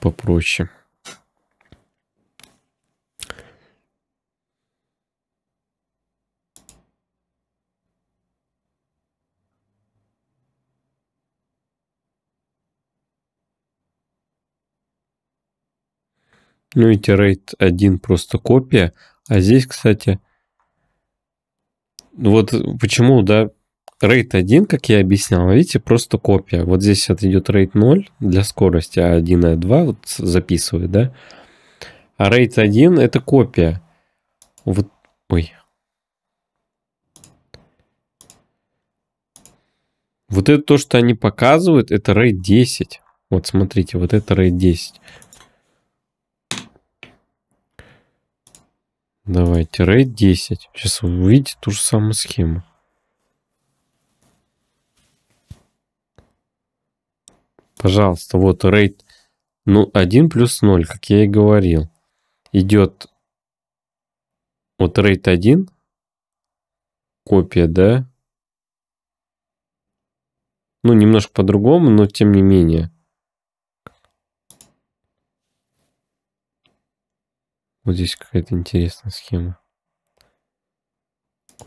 A: Попроще. Ну эти рейд один просто копия. А здесь, кстати, вот почему, да, рейд 1, как я объяснял, видите, просто копия. Вот здесь вот идет рейд 0 для скорости, а 1 и 2 вот записывает, да. А рейд 1 это копия. Вот, ой. Вот это то, что они показывают, это рейд 10. Вот смотрите, вот это рейд 10. Давайте рейд 10. Сейчас вы увидите ту же самую схему. Пожалуйста, вот рейд ну, 1 плюс 0, как я и говорил. Идет вот рейд 1, копия, да? Ну, немножко по-другому, но тем не менее. Вот здесь какая-то интересная схема.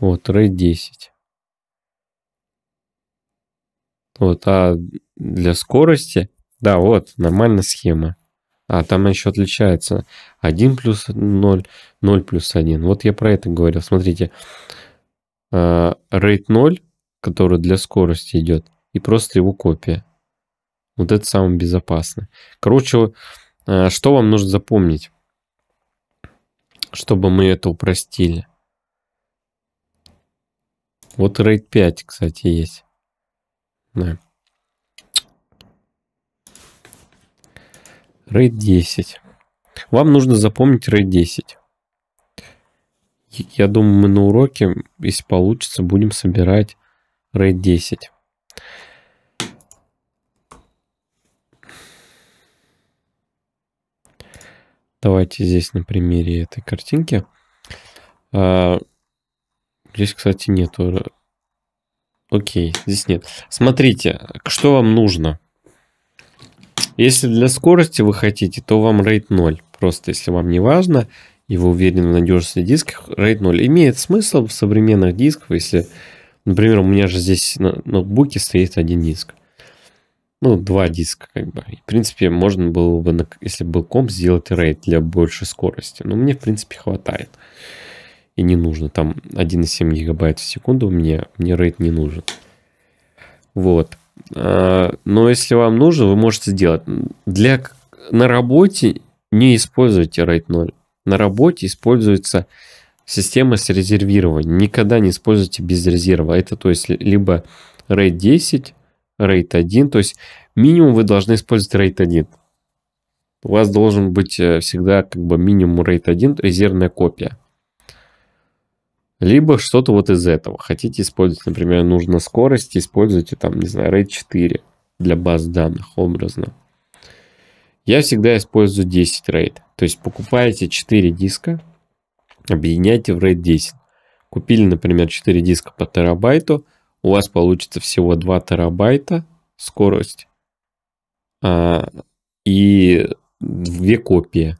A: Вот, RAID 10. Вот, а для скорости, да, вот, нормальная схема. А там еще отличается 1 плюс 0, 0 плюс 1. Вот я про это говорил. Смотрите, RAID а, 0, который для скорости идет, и просто его копия. Вот это самое безопасное. Короче, а, что вам нужно запомнить? чтобы мы это упростили. Вот RAID 5, кстати, есть. Да. RAID 10. Вам нужно запомнить RAID 10. Я думаю, мы на уроке, если получится, будем собирать RAID 10. Давайте здесь на примере этой картинки. А, здесь, кстати, нету. Окей, здесь нет. Смотрите, что вам нужно. Если для скорости вы хотите, то вам RAID 0. Просто если вам не важно, и вы уверены в надежности дисков, RAID 0 имеет смысл в современных дисках, если, например, у меня же здесь на ноутбуке стоит один диск ну, два диска как бы. И, в принципе, можно было бы, если был комп, сделать RAID для большей скорости. Но мне, в принципе, хватает. И не нужно. Там 1,7 гигабайт в секунду мне, мне RAID не нужен. Вот. А, но если вам нужно, вы можете сделать. Для, на работе не используйте RAID 0. На работе используется система с резервированием. Никогда не используйте без резерва. Это то есть либо RAID 10, RAID 1. То есть минимум вы должны использовать RAID 1. У вас должен быть э, всегда как бы минимум RAID 1, резервная копия. Либо что-то вот из этого. Хотите использовать, например, нужно скорость, используйте там, не знаю, RAID 4 для баз данных образно. Я всегда использую 10 RAID. То есть покупаете 4 диска, объединяйте в RAID 10. Купили, например, 4 диска по терабайту – у вас получится всего 2 терабайта скорость а, и две копии.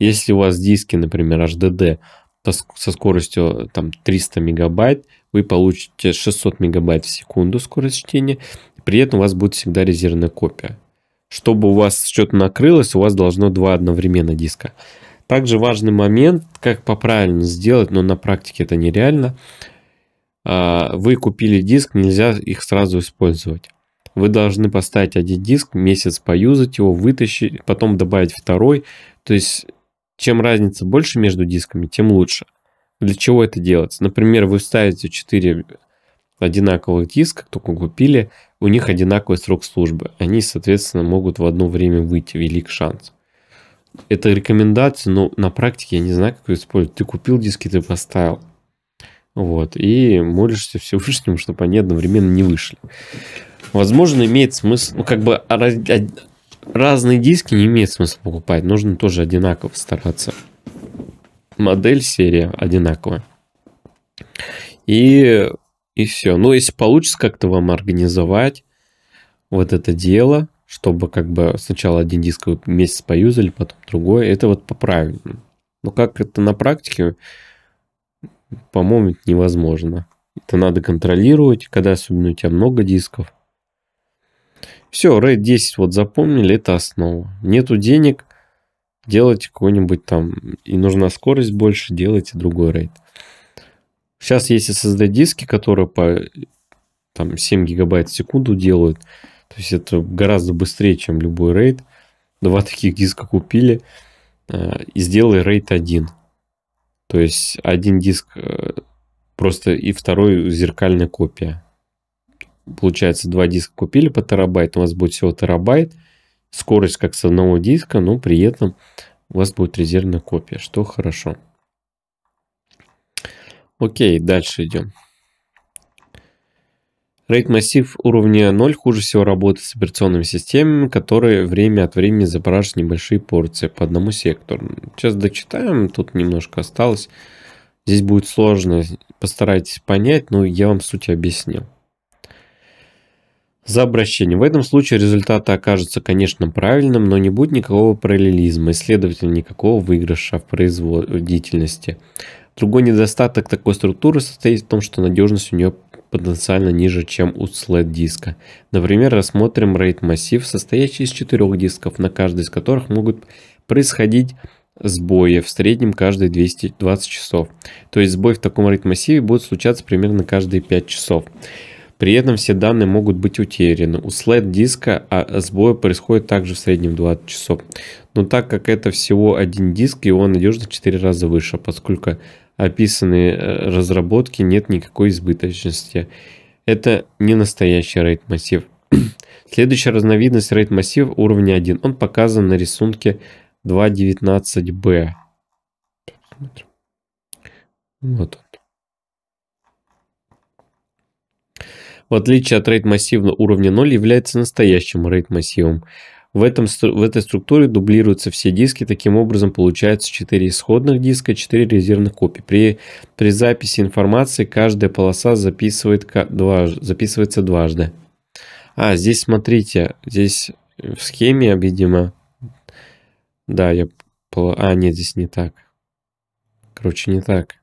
A: Если у вас диски, например, HDD то со скоростью там 300 мегабайт, вы получите 600 мегабайт в секунду скорость чтения, при этом у вас будет всегда резервная копия. Чтобы у вас что-то накрылось, у вас должно два одновременно диска. Также важный момент, как по поправильно сделать, но на практике это нереально – а, вы купили диск, нельзя их сразу использовать. Вы должны поставить один диск, месяц поюзать его, вытащить, потом добавить второй. То есть, чем разница больше между дисками, тем лучше. Для чего это делается? Например, вы ставите 4 одинаковых диска, только купили, у них одинаковый срок службы. Они, соответственно, могут в одно время выйти, велик шанс. Это рекомендация, но на практике я не знаю, как ее использовать. Ты купил диски, ты поставил. Вот, и молишься Всевышнему, чтобы они одновременно не вышли. Возможно, имеет смысл, ну, как бы а а, разные диски не имеет смысла покупать, нужно тоже одинаково стараться. Модель, серия одинаковая. И, и все. Но ну, если получится как-то вам организовать вот это дело, чтобы как бы сначала один диск вы месяц поюзали, потом другой, это вот по правильному. Но как это на практике, по-моему, это невозможно. Это надо контролировать, когда особенно у тебя много дисков. Все, RAID 10 вот запомнили, это основа. Нету денег, делайте какой-нибудь там, и нужна скорость больше, делайте другой RAID. Сейчас есть SSD диски, которые по там, 7 гигабайт в секунду делают. То есть это гораздо быстрее, чем любой RAID. Два таких диска купили э, и сделали RAID 1. То есть один диск э, просто и второй зеркальная копия. Получается, два диска купили по терабайт, у вас будет всего терабайт. Скорость как с одного диска, но при этом у вас будет резервная копия, что хорошо. Окей, дальше идем. RAID-массив уровня 0 хуже всего работает с операционными системами, которые время от времени запрашивают небольшие порции по одному сектору. Сейчас дочитаем, тут немножко осталось. Здесь будет сложно, постарайтесь понять, но я вам суть объяснил. За обращение. В этом случае результат окажется, конечно, правильным, но не будет никакого параллелизма и, следовательно, никакого выигрыша в производительности. Другой недостаток такой структуры состоит в том, что надежность у нее потенциально ниже, чем у слэт диска. Например, рассмотрим RAID массив, состоящий из четырех дисков, на каждый из которых могут происходить сбои в среднем каждые 220 часов. То есть сбой в таком RAID массиве будет случаться примерно каждые 5 часов. При этом все данные могут быть утеряны. У слайд диска а, а сбой происходит также в среднем 20 часов. Но так как это всего один диск, его надежность в 4 раза выше, поскольку описанные э, разработки нет никакой избыточности. Это не настоящий RAID-массив. Следующая разновидность RAID-массив уровня 1. Он показан на рисунке 2.19b. Вот он. В отличие от RAID-массива уровня 0 является настоящим RAID-массивом. В, этом, в этой структуре дублируются все диски, таким образом получается 4 исходных диска, 4 резервных копии. При, при записи информации каждая полоса записывает, записывается дважды. А, здесь смотрите, здесь в схеме, видимо, да, я... А, нет, здесь не так. Короче, не так.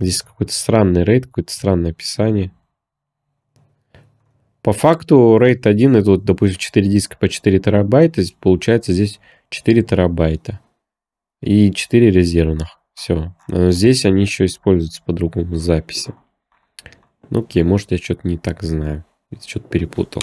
A: Здесь какой-то странный рейд, какое-то странное описание. По факту RAID 1, это вот, допустим, 4 диска по 4 терабайта, получается здесь 4 терабайта и 4 резервных. Все. Но а здесь они еще используются по-другому записи. Ну окей, может я что-то не так знаю. Что-то перепутал.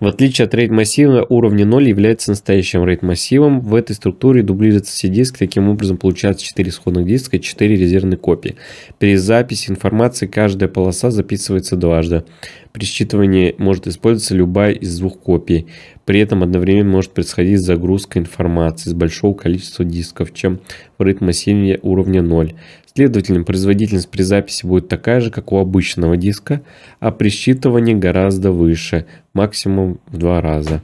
A: В отличие от RAID массива, уровня 0 является настоящим RAID массивом. В этой структуре дублируются все диски, таким образом получается 4 исходных диска и 4 резервные копии. При записи информации каждая полоса записывается дважды. При считывании может использоваться любая из двух копий. При этом одновременно может происходить загрузка информации с большого количества дисков, чем в ритмосиле уровня 0. Следовательно, производительность при записи будет такая же, как у обычного диска, а при считывании гораздо выше, максимум в два раза.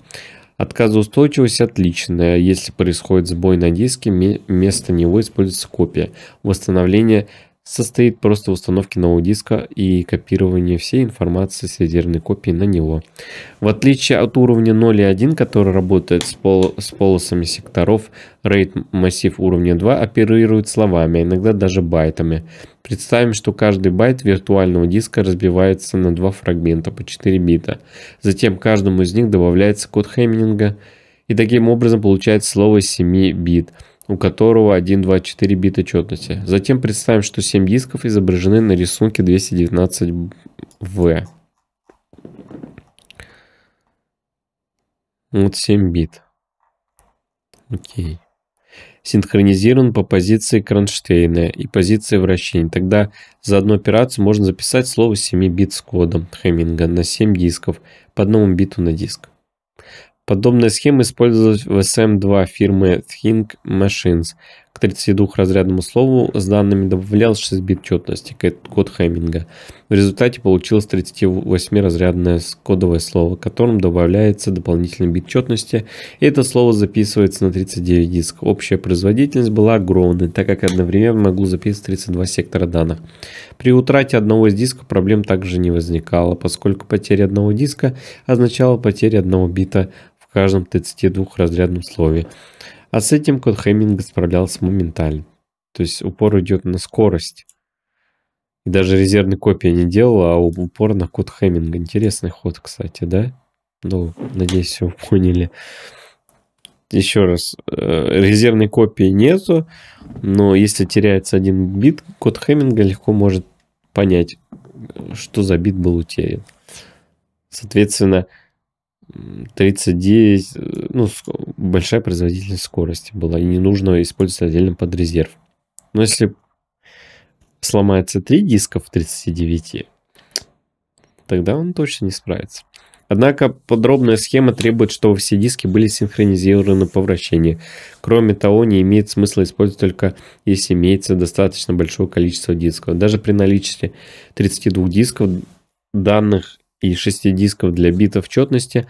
A: Отказоустойчивость отличная. Если происходит сбой на диске, вместо него используется копия. Восстановление состоит просто установки нового диска и копирования всей информации с резервной копии на него. В отличие от уровня 0 и 1, который работает с, пол с полосами секторов, RAID массив уровня 2 оперирует словами, а иногда даже байтами. Представим, что каждый байт виртуального диска разбивается на два фрагмента по 4 бита. Затем каждому из них добавляется код Хэммининга, и таким образом получается слово 7 бит – у которого 1.24 бита четности. Затем представим, что 7 дисков изображены на рисунке 219 в. Вот 7 бит. Окей. Синхронизирован по позиции кронштейна и позиции вращения. Тогда за одну операцию можно записать слово 7 бит с кодом Хэмминга на 7 дисков по одному биту на диск. Подобная схема использовалась в SM2 эм фирмы Think Machines. К 32-разрядному слову с данными добавлялось 6 бит четности, код Хэмминга. В результате получилось 38-разрядное кодовое слово, к которому добавляется дополнительный бит четности, и это слово записывается на 39 диск. Общая производительность была огромной, так как одновременно могло записывать 32 сектора данных. При утрате одного из дисков проблем также не возникало, поскольку потеря одного диска означала потерю одного бита в каждом 32-разрядном слове. А с этим код Хэмминга справлялся моментально. То есть упор идет на скорость. И даже резервной копии не делал, а упор на код Хэмминга. Интересный ход, кстати, да? Ну, надеюсь, все поняли. Еще раз, э, резервной копии нету, но если теряется один бит, код Хэмминга легко может понять, э, что за бит был утерян. Соответственно, 39, э, ну, большая производительность скорости была, и не нужно использовать отдельно под резерв. Но если сломается 3 диска в 39, тогда он точно не справится. Однако подробная схема требует, чтобы все диски были синхронизированы по вращению. Кроме того, не имеет смысла использовать только если имеется достаточно большое количество дисков. Даже при наличии 32 дисков данных и 6 дисков для битов четности,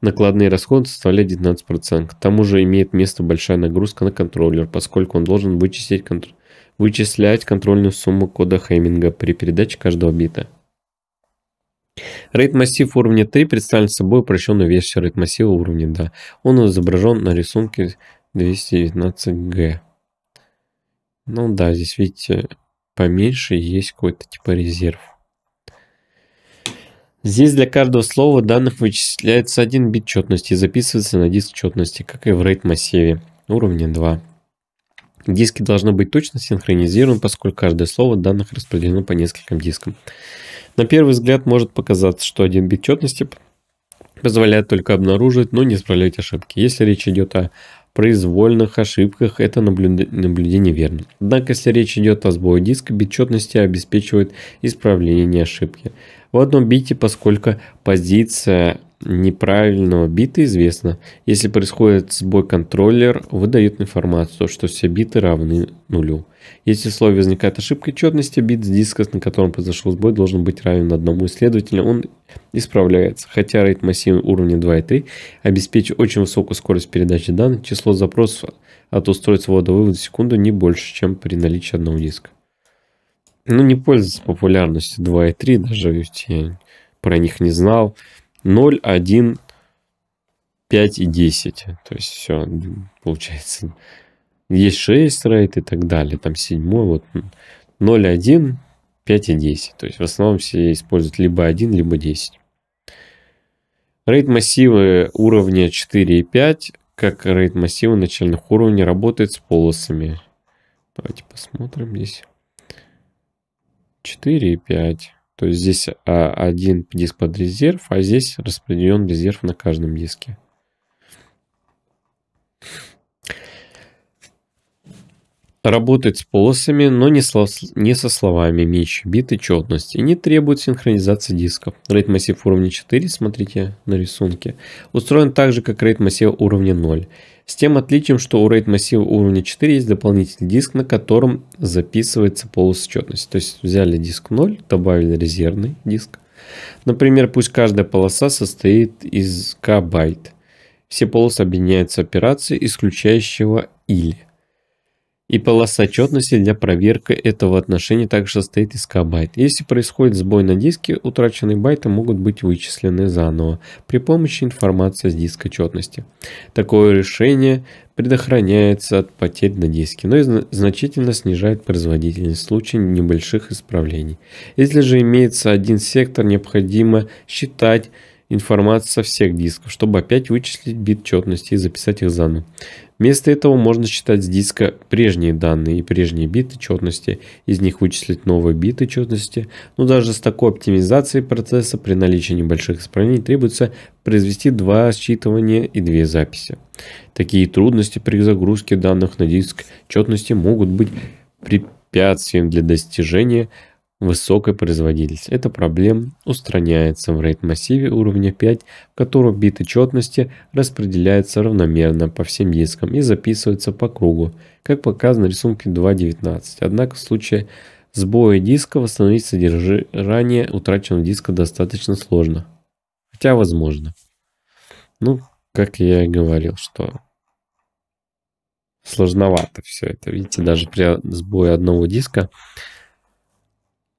A: накладные расходы составляют 19%. К тому же имеет место большая нагрузка на контроллер, поскольку он должен вычислить контр... вычислять контрольную сумму кода Хэмминга при передаче каждого бита. RAID массив уровня 3 представляет собой упрощенную версию RAID массива уровня 2. Он изображен на рисунке 219G. Ну да, здесь видите, поменьше есть какой-то типа резерв. Здесь для каждого слова данных вычисляется один бит четности и записывается на диск четности, как и в RAID массиве уровня 2. Диски должны быть точно синхронизированы, поскольку каждое слово данных распределено по нескольким дискам. На первый взгляд может показаться, что один бит четности позволяет только обнаруживать, но не исправлять ошибки. Если речь идет о произвольных ошибках это наблюдение верно. Однако, если речь идет о сбое диска, бит четности обеспечивает исправление ошибки. В одном бите, поскольку позиция неправильного бита известно. Если происходит сбой, контроллер выдает информацию, что все биты равны нулю. Если в слове возникает ошибка четности, бит с диска, на котором произошел сбой, должен быть равен одному, и следовательно он исправляется. Хотя рейд массива уровня 2 и 3 обеспечивает очень высокую скорость передачи данных, число запросов от устройства ввода вывода в секунду не больше, чем при наличии одного диска. Ну, не пользуется популярностью 2 и 3, даже ведь я про них не знал. 0, 1, 5 и 10. То есть все, получается, есть 6 рейд и так далее. Там 7, вот 0, 1, 5 и 10. То есть в основном все используют либо 1, либо 10. Рейд массивы уровня 4 и 5, как рейд массивы начальных уровней, работает с полосами. Давайте посмотрим здесь. 4 и 5. То есть здесь а, один диск под резерв, а здесь распределен резерв на каждом диске. Работает с полосами, но не, слов, не со словами, меньше бит и четность, и не требует синхронизации дисков. RAID массив уровня 4, смотрите на рисунке, устроен так же, как RAID массив уровня 0. С тем отличием, что у RAID массива уровня 4 есть дополнительный диск, на котором записывается полусчетность. То есть взяли диск 0, добавили резервный диск. Например, пусть каждая полоса состоит из К байт. Все полосы объединяются операцией, исключающего или. И полоса отчетности для проверки этого отношения также состоит из кабайт. Если происходит сбой на диске, утраченные байты могут быть вычислены заново при помощи информации с диска отчетности. Такое решение предохраняется от потерь на диске, но и значительно снижает производительность в случае небольших исправлений. Если же имеется один сектор, необходимо считать информацию со всех дисков, чтобы опять вычислить бит четности и записать их заново. Вместо этого можно считать с диска прежние данные и прежние биты четности, из них вычислить новые биты четности, но даже с такой оптимизацией процесса при наличии небольших исправлений требуется произвести два считывания и две записи. Такие трудности при загрузке данных на диск четности могут быть препятствием для достижения высокой производительности. Эта проблема устраняется в RAID-массиве уровня 5, в котором биты четности распределяются равномерно по всем дискам и записываются по кругу, как показано на рисунке 2.19. Однако в случае сбоя диска восстановить содержание утраченного диска достаточно сложно. Хотя возможно. Ну, как я и говорил, что сложновато все это. Видите, даже при сбое одного диска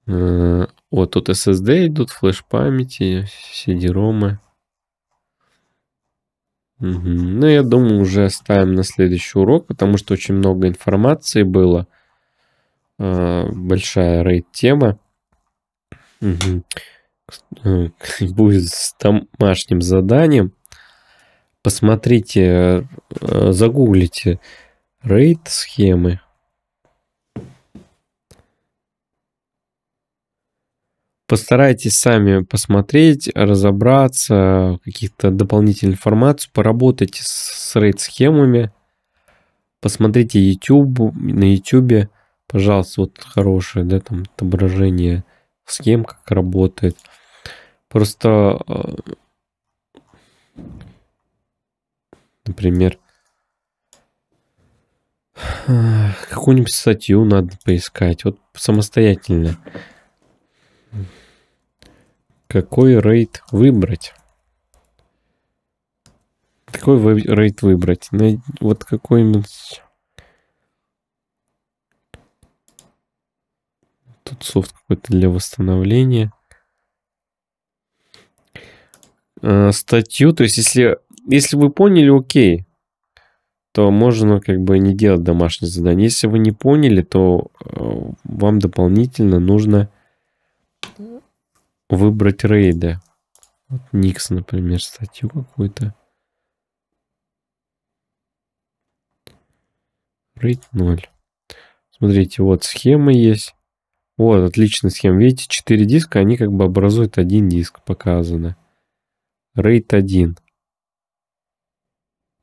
A: вот тут SSD идут, флеш памяти, CD-ромы. Угу. Ну, я думаю, уже оставим на следующий урок, потому что очень много информации было. Большая рейд-тема. Угу. Будет с домашним заданием. Посмотрите, э, загуглите рейд-схемы. Постарайтесь сами посмотреть, разобраться, каких-то дополнительную информацию, поработайте с рейд-схемами, посмотрите YouTube, на YouTube, пожалуйста, вот хорошее, да, там отображение схем, как работает. Просто, а, например, какую-нибудь статью надо поискать, вот самостоятельно. Какой рейд выбрать? Какой вы, рейд выбрать? На, вот какой-нибудь... Тут софт какой-то для восстановления. А, статью, то есть если, если вы поняли, окей, то можно как бы не делать домашнее задание. Если вы не поняли, то э, вам дополнительно нужно выбрать рейды. Вот Никс, например, статью какую-то. Рейд 0. Смотрите, вот схема есть. Вот, отличная схема. Видите, 4 диска, они как бы образуют один диск, показано. Рейд 1.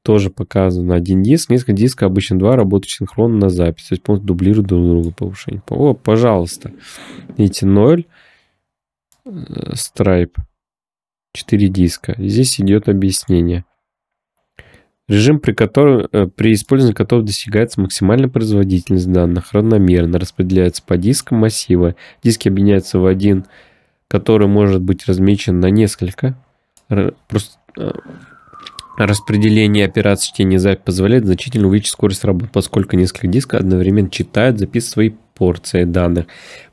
A: Тоже показано один диск. Несколько дисков, обычно два, работают синхронно на запись. То есть полностью дублируют друг друга повышение. О, пожалуйста. Видите, 0. Stripe. 4 диска. Здесь идет объяснение. Режим, при, котором, э, при использовании которого достигается максимальная производительность данных, равномерно распределяется по дискам массива. Диски объединяются в один, который может быть размечен на несколько. Просто э, Распределение операций чтения и запись позволяет значительно увеличить скорость работы, поскольку несколько дисков одновременно читают, записывают свои порции данных.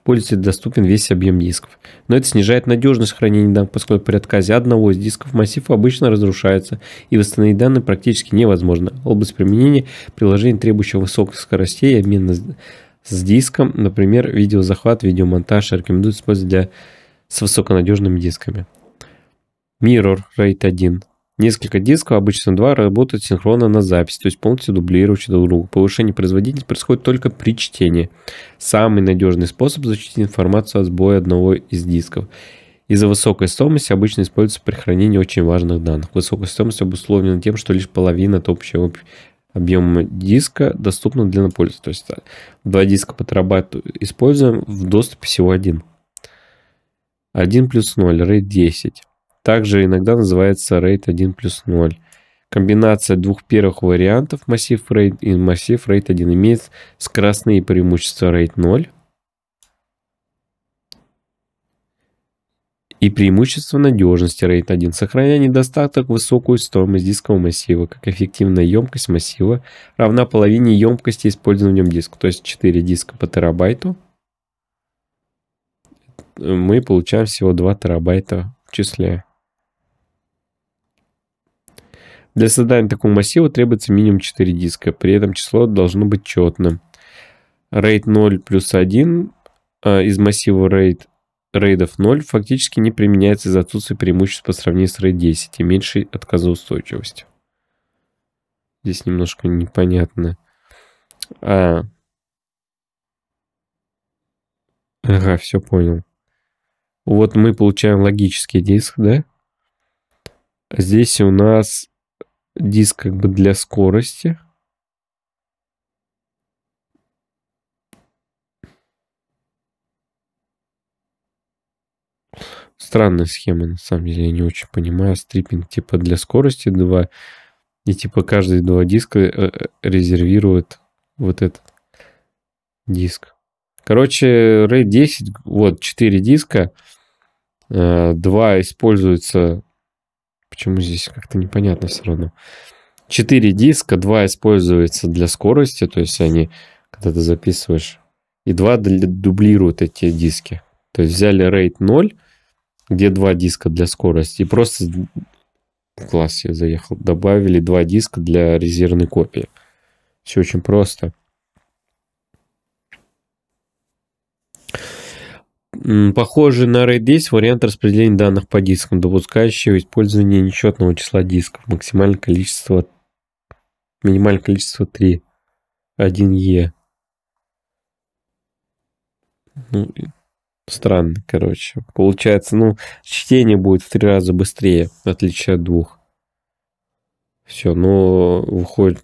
A: Пользователю доступен весь объем дисков. Но это снижает надежность хранения данных, поскольку при отказе одного из дисков массив обычно разрушается, и восстановить данные практически невозможно. Область применения приложений, требующих высоких скоростей и обмена с диском, например, видеозахват, видеомонтаж, рекомендуют использовать для с высоконадежными дисками. Mirror RAID 1 Несколько дисков, обычно два, работают синхронно на записи, то есть полностью дублирующие друг друга. Повышение производительности происходит только при чтении. Самый надежный способ защитить информацию от сбоя одного из дисков. Из-за высокой стоимости обычно используется при хранении очень важных данных. Высокая стоимость обусловлена тем, что лишь половина от общего объема диска доступна для пользы. То есть а, два диска по терабайту используем, в доступе всего один. 1 плюс 0, RAID 10 также иногда называется RAID 1 плюс 0. Комбинация двух первых вариантов массив RAID и массив RAID 1 имеет скоростные преимущества RAID 0 и преимущество надежности RAID 1, сохраняя недостаток высокую стоимость дискового массива, как эффективная емкость массива равна половине емкости использованного в нем диска, то есть 4 диска по терабайту, мы получаем всего 2 терабайта в числе. Для создания такого массива требуется минимум 4 диска, при этом число должно быть четным. RAID 0 плюс 1 э, из массива RAID рейдов 0 фактически не применяется из-за отсутствия преимуществ по сравнению с RAID 10 и меньшей отказоустойчивостью. Здесь немножко непонятно. А. Ага, все понял. Вот мы получаем логический диск, да? Здесь у нас диск как бы для скорости. Странная схема, на самом деле, я не очень понимаю. Стриппинг типа для скорости 2, и типа каждые два диска э, э, резервирует вот этот диск. Короче, RAID 10, вот 4 диска, 2 э, используются Почему здесь как-то непонятно все равно. Четыре диска, два используется для скорости, то есть они, когда ты записываешь, и два дублируют эти диски. То есть взяли рейд 0, где два диска для скорости, и просто класс я заехал, добавили два диска для резервной копии. Все очень просто. Похоже на RAID 10 вариант распределения данных по дискам, допускающий использование нечетного числа дисков. Максимальное количество, минимальное количество 3. 1Е. Ну, странно, короче. Получается, ну, чтение будет в три раза быстрее, в отличие от двух. Все, ну, выходит...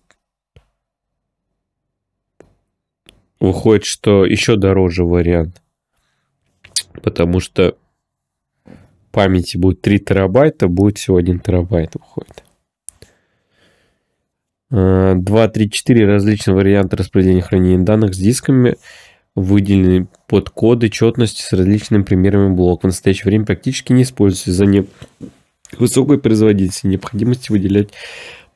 A: Выходит, что еще дороже вариант потому что памяти будет 3 терабайта, будет всего 1 терабайт выходит. 2, 3, 4 различных варианта распределения хранения данных с дисками выделены под коды четности с различными примерами блок. В настоящее время практически не используются из-за не... высокой производительности необходимости выделять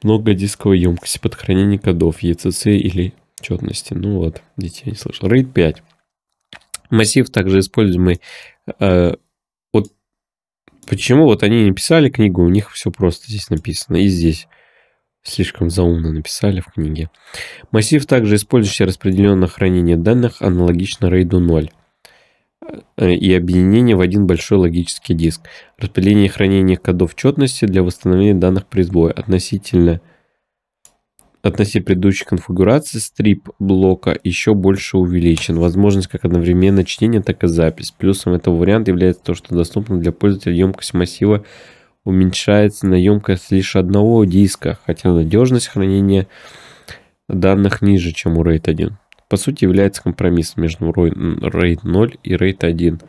A: много дисковой емкости под хранение кодов ECC или четности. Ну вот, детей не слышал. RAID 5 массив, также используемый. Э, вот почему вот они не писали книгу, у них все просто здесь написано и здесь. Слишком заумно написали в книге. Массив также использующий распределенное хранение данных аналогично RAID 0 э, и объединение в один большой логический диск. Распределение хранения кодов четности для восстановления данных при сбое относительно – Относительно предыдущей конфигурации стрип блока еще больше увеличен. Возможность как одновременно чтения, так и запись. Плюсом этого варианта является то, что доступна для пользователя емкость массива уменьшается на емкость лишь одного диска, хотя надежность хранения данных ниже, чем у RAID 1. По сути, является компромисс между RAID 0 и RAID 1.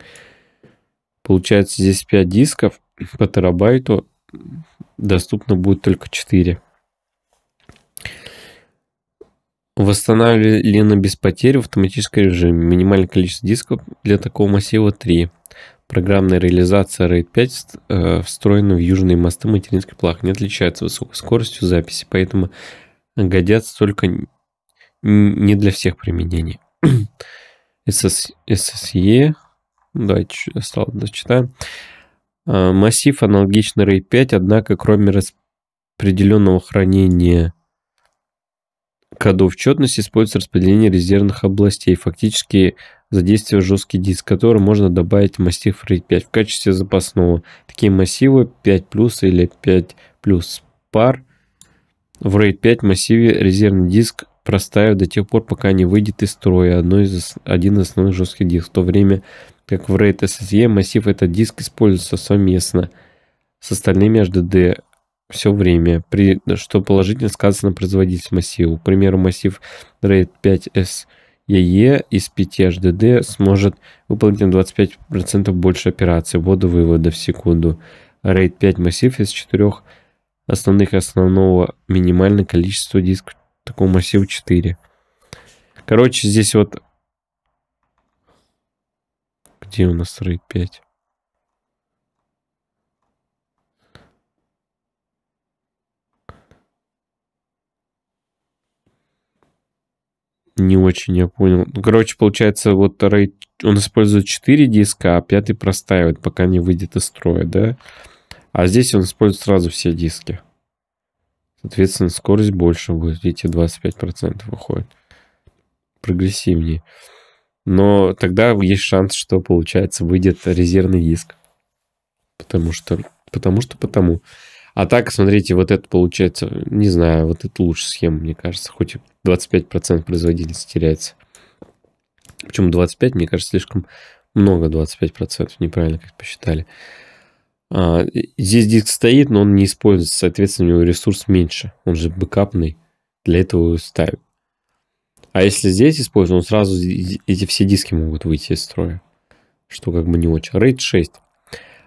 A: Получается, здесь 5 дисков по терабайту доступно будет только 4. Восстанавливали без потерь в автоматическом режиме. Минимальное количество дисков для такого массива 3. Программная реализация RAID 5 э, встроена в южные мосты материнских плах. Не отличается высокой скоростью записи, поэтому годятся только не для всех применений. SS, SSE, давайте осталось дочитаем. А, массив аналогичный RAID 5, однако кроме распределенного хранения коду в четности используется распределение резервных областей, фактически задействуя жесткий диск, который можно добавить в массив RAID 5 в качестве запасного. Такие массивы 5 плюс или 5 плюс пар в RAID 5 массиве резервный диск простаивает до тех пор, пока не выйдет из строя одно из, один из основных жестких дисков, в то время как в RAID SSE массив этот диск используется совместно с остальными HDD все время, при, что положительно сказывается на производительность массива. К примеру, массив RAID 5S EE из 5 HDD сможет выполнить на 25% больше операций ввода-вывода в секунду. RAID 5 массив из 4 основных основного минимальное количество дисков такого массива 4. Короче, здесь вот... Где у нас RAID 5? Не очень я понял. Короче, получается, вот RAID, он использует 4 диска, а пятый простаивает, пока не выйдет из строя, да? А здесь он использует сразу все диски. Соответственно, скорость больше будет. Видите, 25% выходит. Прогрессивнее. Но тогда есть шанс, что, получается, выйдет резервный диск. Потому что... Потому что потому. А так, смотрите, вот это получается, не знаю, вот это лучше схема, мне кажется. Хоть 25% производительности теряется. Почему 25? Мне кажется, слишком много 25%. Неправильно как посчитали. А, здесь диск стоит, но он не используется. Соответственно, у него ресурс меньше. Он же бэкапный. Для этого его ставят. А если здесь использовать, он сразу эти все диски могут выйти из строя. Что как бы не очень. RAID 6.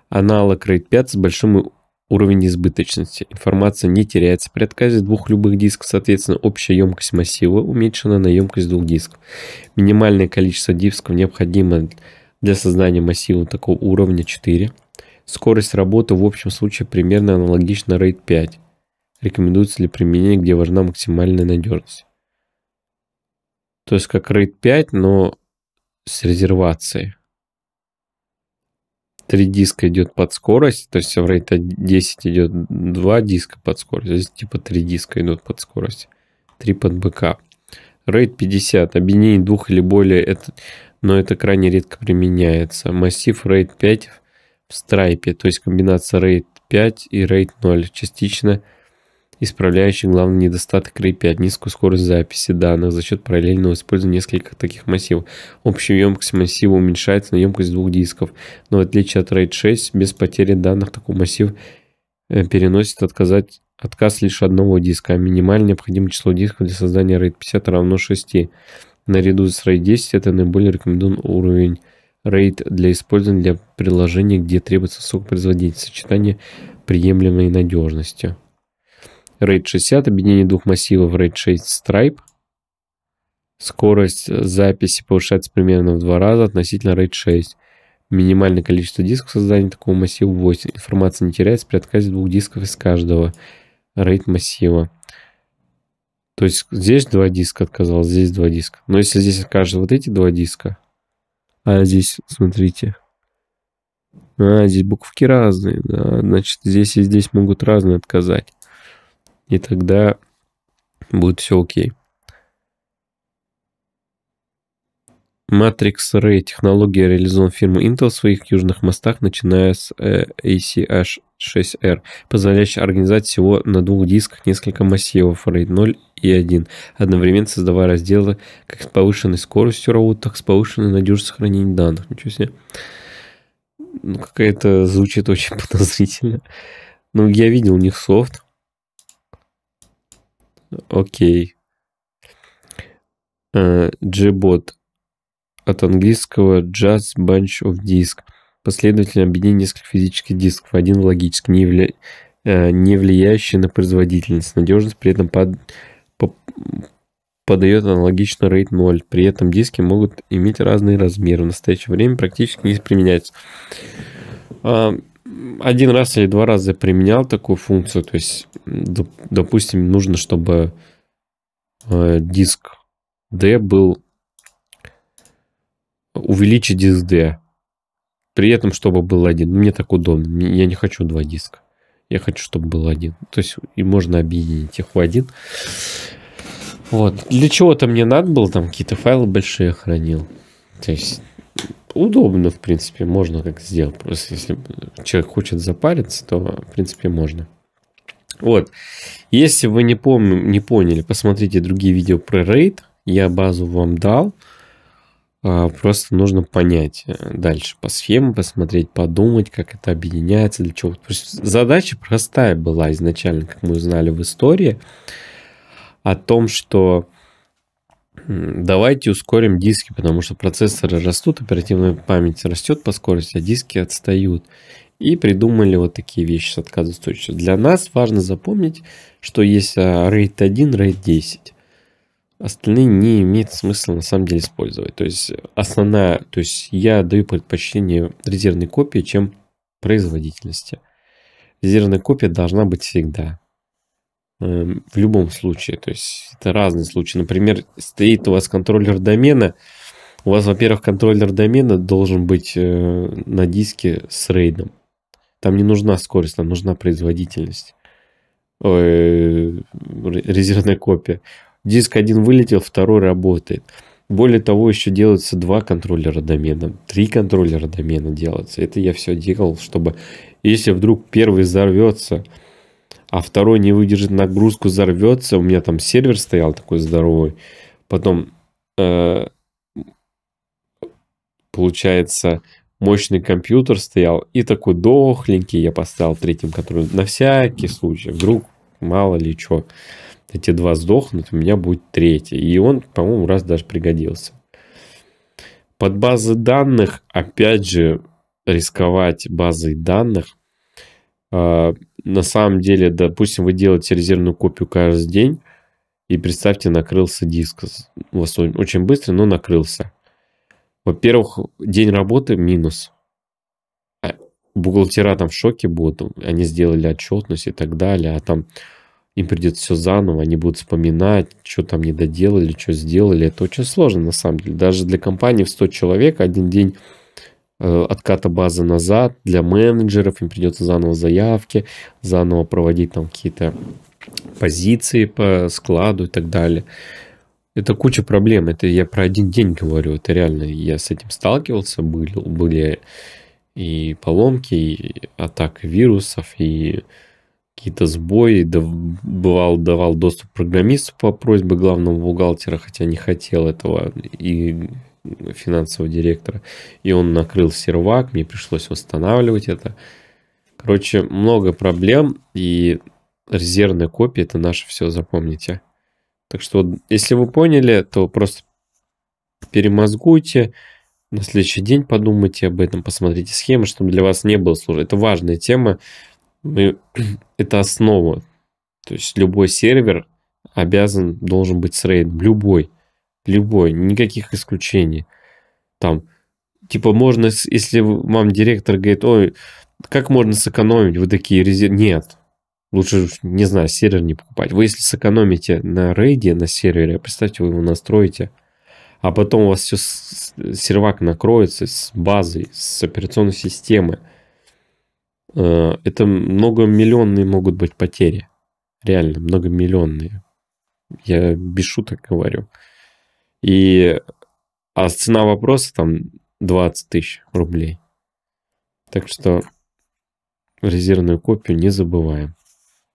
A: Аналог RAID 5 с большим уровень избыточности. Информация не теряется при отказе двух любых дисков, соответственно, общая емкость массива уменьшена на емкость двух дисков. Минимальное количество дисков необходимо для создания массива такого уровня 4. Скорость работы в общем случае примерно аналогична RAID 5. Рекомендуется для применения где важна максимальная надежность? То есть как RAID 5, но с резервацией. 3 диска идет под скорость, то есть в рейте 10 идет 2 диска под скорость, здесь типа 3 диска идут под скорость, 3 под бэкап. RAID 50, объединение двух или более, это, но это крайне редко применяется. Массив RAID 5 в страйпе, то есть комбинация RAID 5 и RAID 0, частично – исправляющий главный недостаток RAP5 – низкую скорость записи данных за счет параллельного использования нескольких таких массивов. Общая емкость массива уменьшается на емкость двух дисков, но в отличие от RAID 6, без потери данных такой массив э, переносит отказать, отказ лишь одного диска, а минимально необходимое число дисков для создания RAID 50 равно 6. Наряду с RAID 10 это наиболее рекомендован уровень RAID для использования для приложений, где требуется высокопроизводительность, сочетание приемлемой надежности RAID 60, объединение двух массивов RAID 6 Stripe. Скорость записи повышается примерно в два раза относительно RAID 6. Минимальное количество дисков создания такого массива 8. Информация не теряется при отказе двух дисков из каждого RAID массива. То есть здесь два диска отказалось, здесь два диска. Но если здесь окажется вот эти два диска, а здесь, смотрите, а здесь буковки разные, да, значит здесь и здесь могут разные отказать и тогда будет все окей. Matrix Ray технология реализована фирмой Intel в своих южных мостах, начиная с э, ACH6R, позволяющая организовать всего на двух дисках несколько массивов RAID 0 и 1, одновременно создавая разделы как с повышенной скоростью работы, так и с повышенной надежностью хранения данных. Ничего себе. Ну, какая-то звучит очень подозрительно. Ну, я видел у них софт, Окей. Э, G-Bot. От английского Just Bunch of Disk. Последовательно объединение нескольких физических дисков. Один в логически, не, вли... Э, не влияющий на производительность. Надежность при этом под... подает аналогично RAID 0. При этом диски могут иметь разные размеры. В настоящее время практически не применяются один раз или два раза применял такую функцию. То есть, допустим, нужно, чтобы э, диск D был увеличить диск D. При этом, чтобы был один. Мне так удобно. Я не хочу два диска. Я хочу, чтобы был один. То есть, и можно объединить их в один. Вот. Для чего-то мне надо было, там какие-то файлы большие хранил. То есть, удобно, в принципе, можно как сделать. Просто если человек хочет запариться, то, в принципе, можно. Вот. Если вы не, пом- не поняли, посмотрите другие видео про рейд. Я базу вам дал. А, просто нужно понять э, дальше по схеме, посмотреть, подумать, как это объединяется, для чего. задача простая была изначально, как мы узнали в истории, о том, что давайте ускорим диски, потому что процессоры растут, оперативная память растет по скорости, а диски отстают. И придумали вот такие вещи с отказоустойчивостью. Для нас важно запомнить, что есть а, RAID 1, RAID 10. Остальные не имеет смысла на самом деле использовать. То есть основная, то есть я даю предпочтение резервной копии, чем производительности. Резервная копия должна быть всегда. Эм, в любом случае. То есть это разные случаи. Например, стоит у вас контроллер домена. У вас, во-первых, контроллер домена должен быть э, на диске с рейдом. Там не нужна скорость, там нужна производительность. Ой, э, резервная копия. Диск один вылетел, второй работает. Более того, еще делается два контроллера домена, три контроллера домена делается. Это я все делал, чтобы если вдруг первый взорвется, а второй не выдержит нагрузку, взорвется. У меня там сервер стоял такой здоровый. Потом, э, получается, мощный компьютер стоял и такой дохленький я поставил третьим, который на всякий случай, вдруг мало ли что. Эти два сдохнут, у меня будет третий. И он, по-моему, раз даже пригодился. Под базы данных, опять же, рисковать базой данных а, на самом деле, допустим, вы делаете резервную копию каждый день, и представьте, накрылся диск. вас Очень быстро, но накрылся. Во-первых, день работы минус. А, бухгалтера там в шоке будут, они сделали отчетность и так далее, а там им придется все заново, они будут вспоминать, что там не доделали, что сделали. Это очень сложно на самом деле. Даже для компании в 100 человек один день Э, отката базы назад для менеджеров, им придется заново заявки, заново проводить там какие-то позиции по складу и так далее. Это куча проблем, это я про один день говорю, это реально, я с этим сталкивался, были, были и поломки, и атак вирусов, и какие-то сбои, да, бывал, давал доступ программисту по просьбе главного бухгалтера, хотя не хотел этого, и финансового директора, и он накрыл сервак, мне пришлось восстанавливать это. Короче, много проблем, и резервная копия это наше все, запомните. Так что, если вы поняли, то просто перемозгуйте, на следующий день подумайте об этом, посмотрите схемы, чтобы для вас не было сложно. Это важная тема, мы, это основа. То есть любой сервер обязан, должен быть с рейдом, любой. Любой, никаких исключений. Там, типа, можно, если вам директор говорит, ой, как можно сэкономить, вы такие резервы. Нет, лучше, не знаю, сервер не покупать. Вы если сэкономите на рейде, на сервере, представьте, вы его настроите, а потом у вас все сервак накроется с базой, с операционной системы. Э, это многомиллионные могут быть потери. Реально, многомиллионные. Я без шуток говорю. И, а цена вопроса там 20 тысяч рублей. Так что резервную копию не забываем.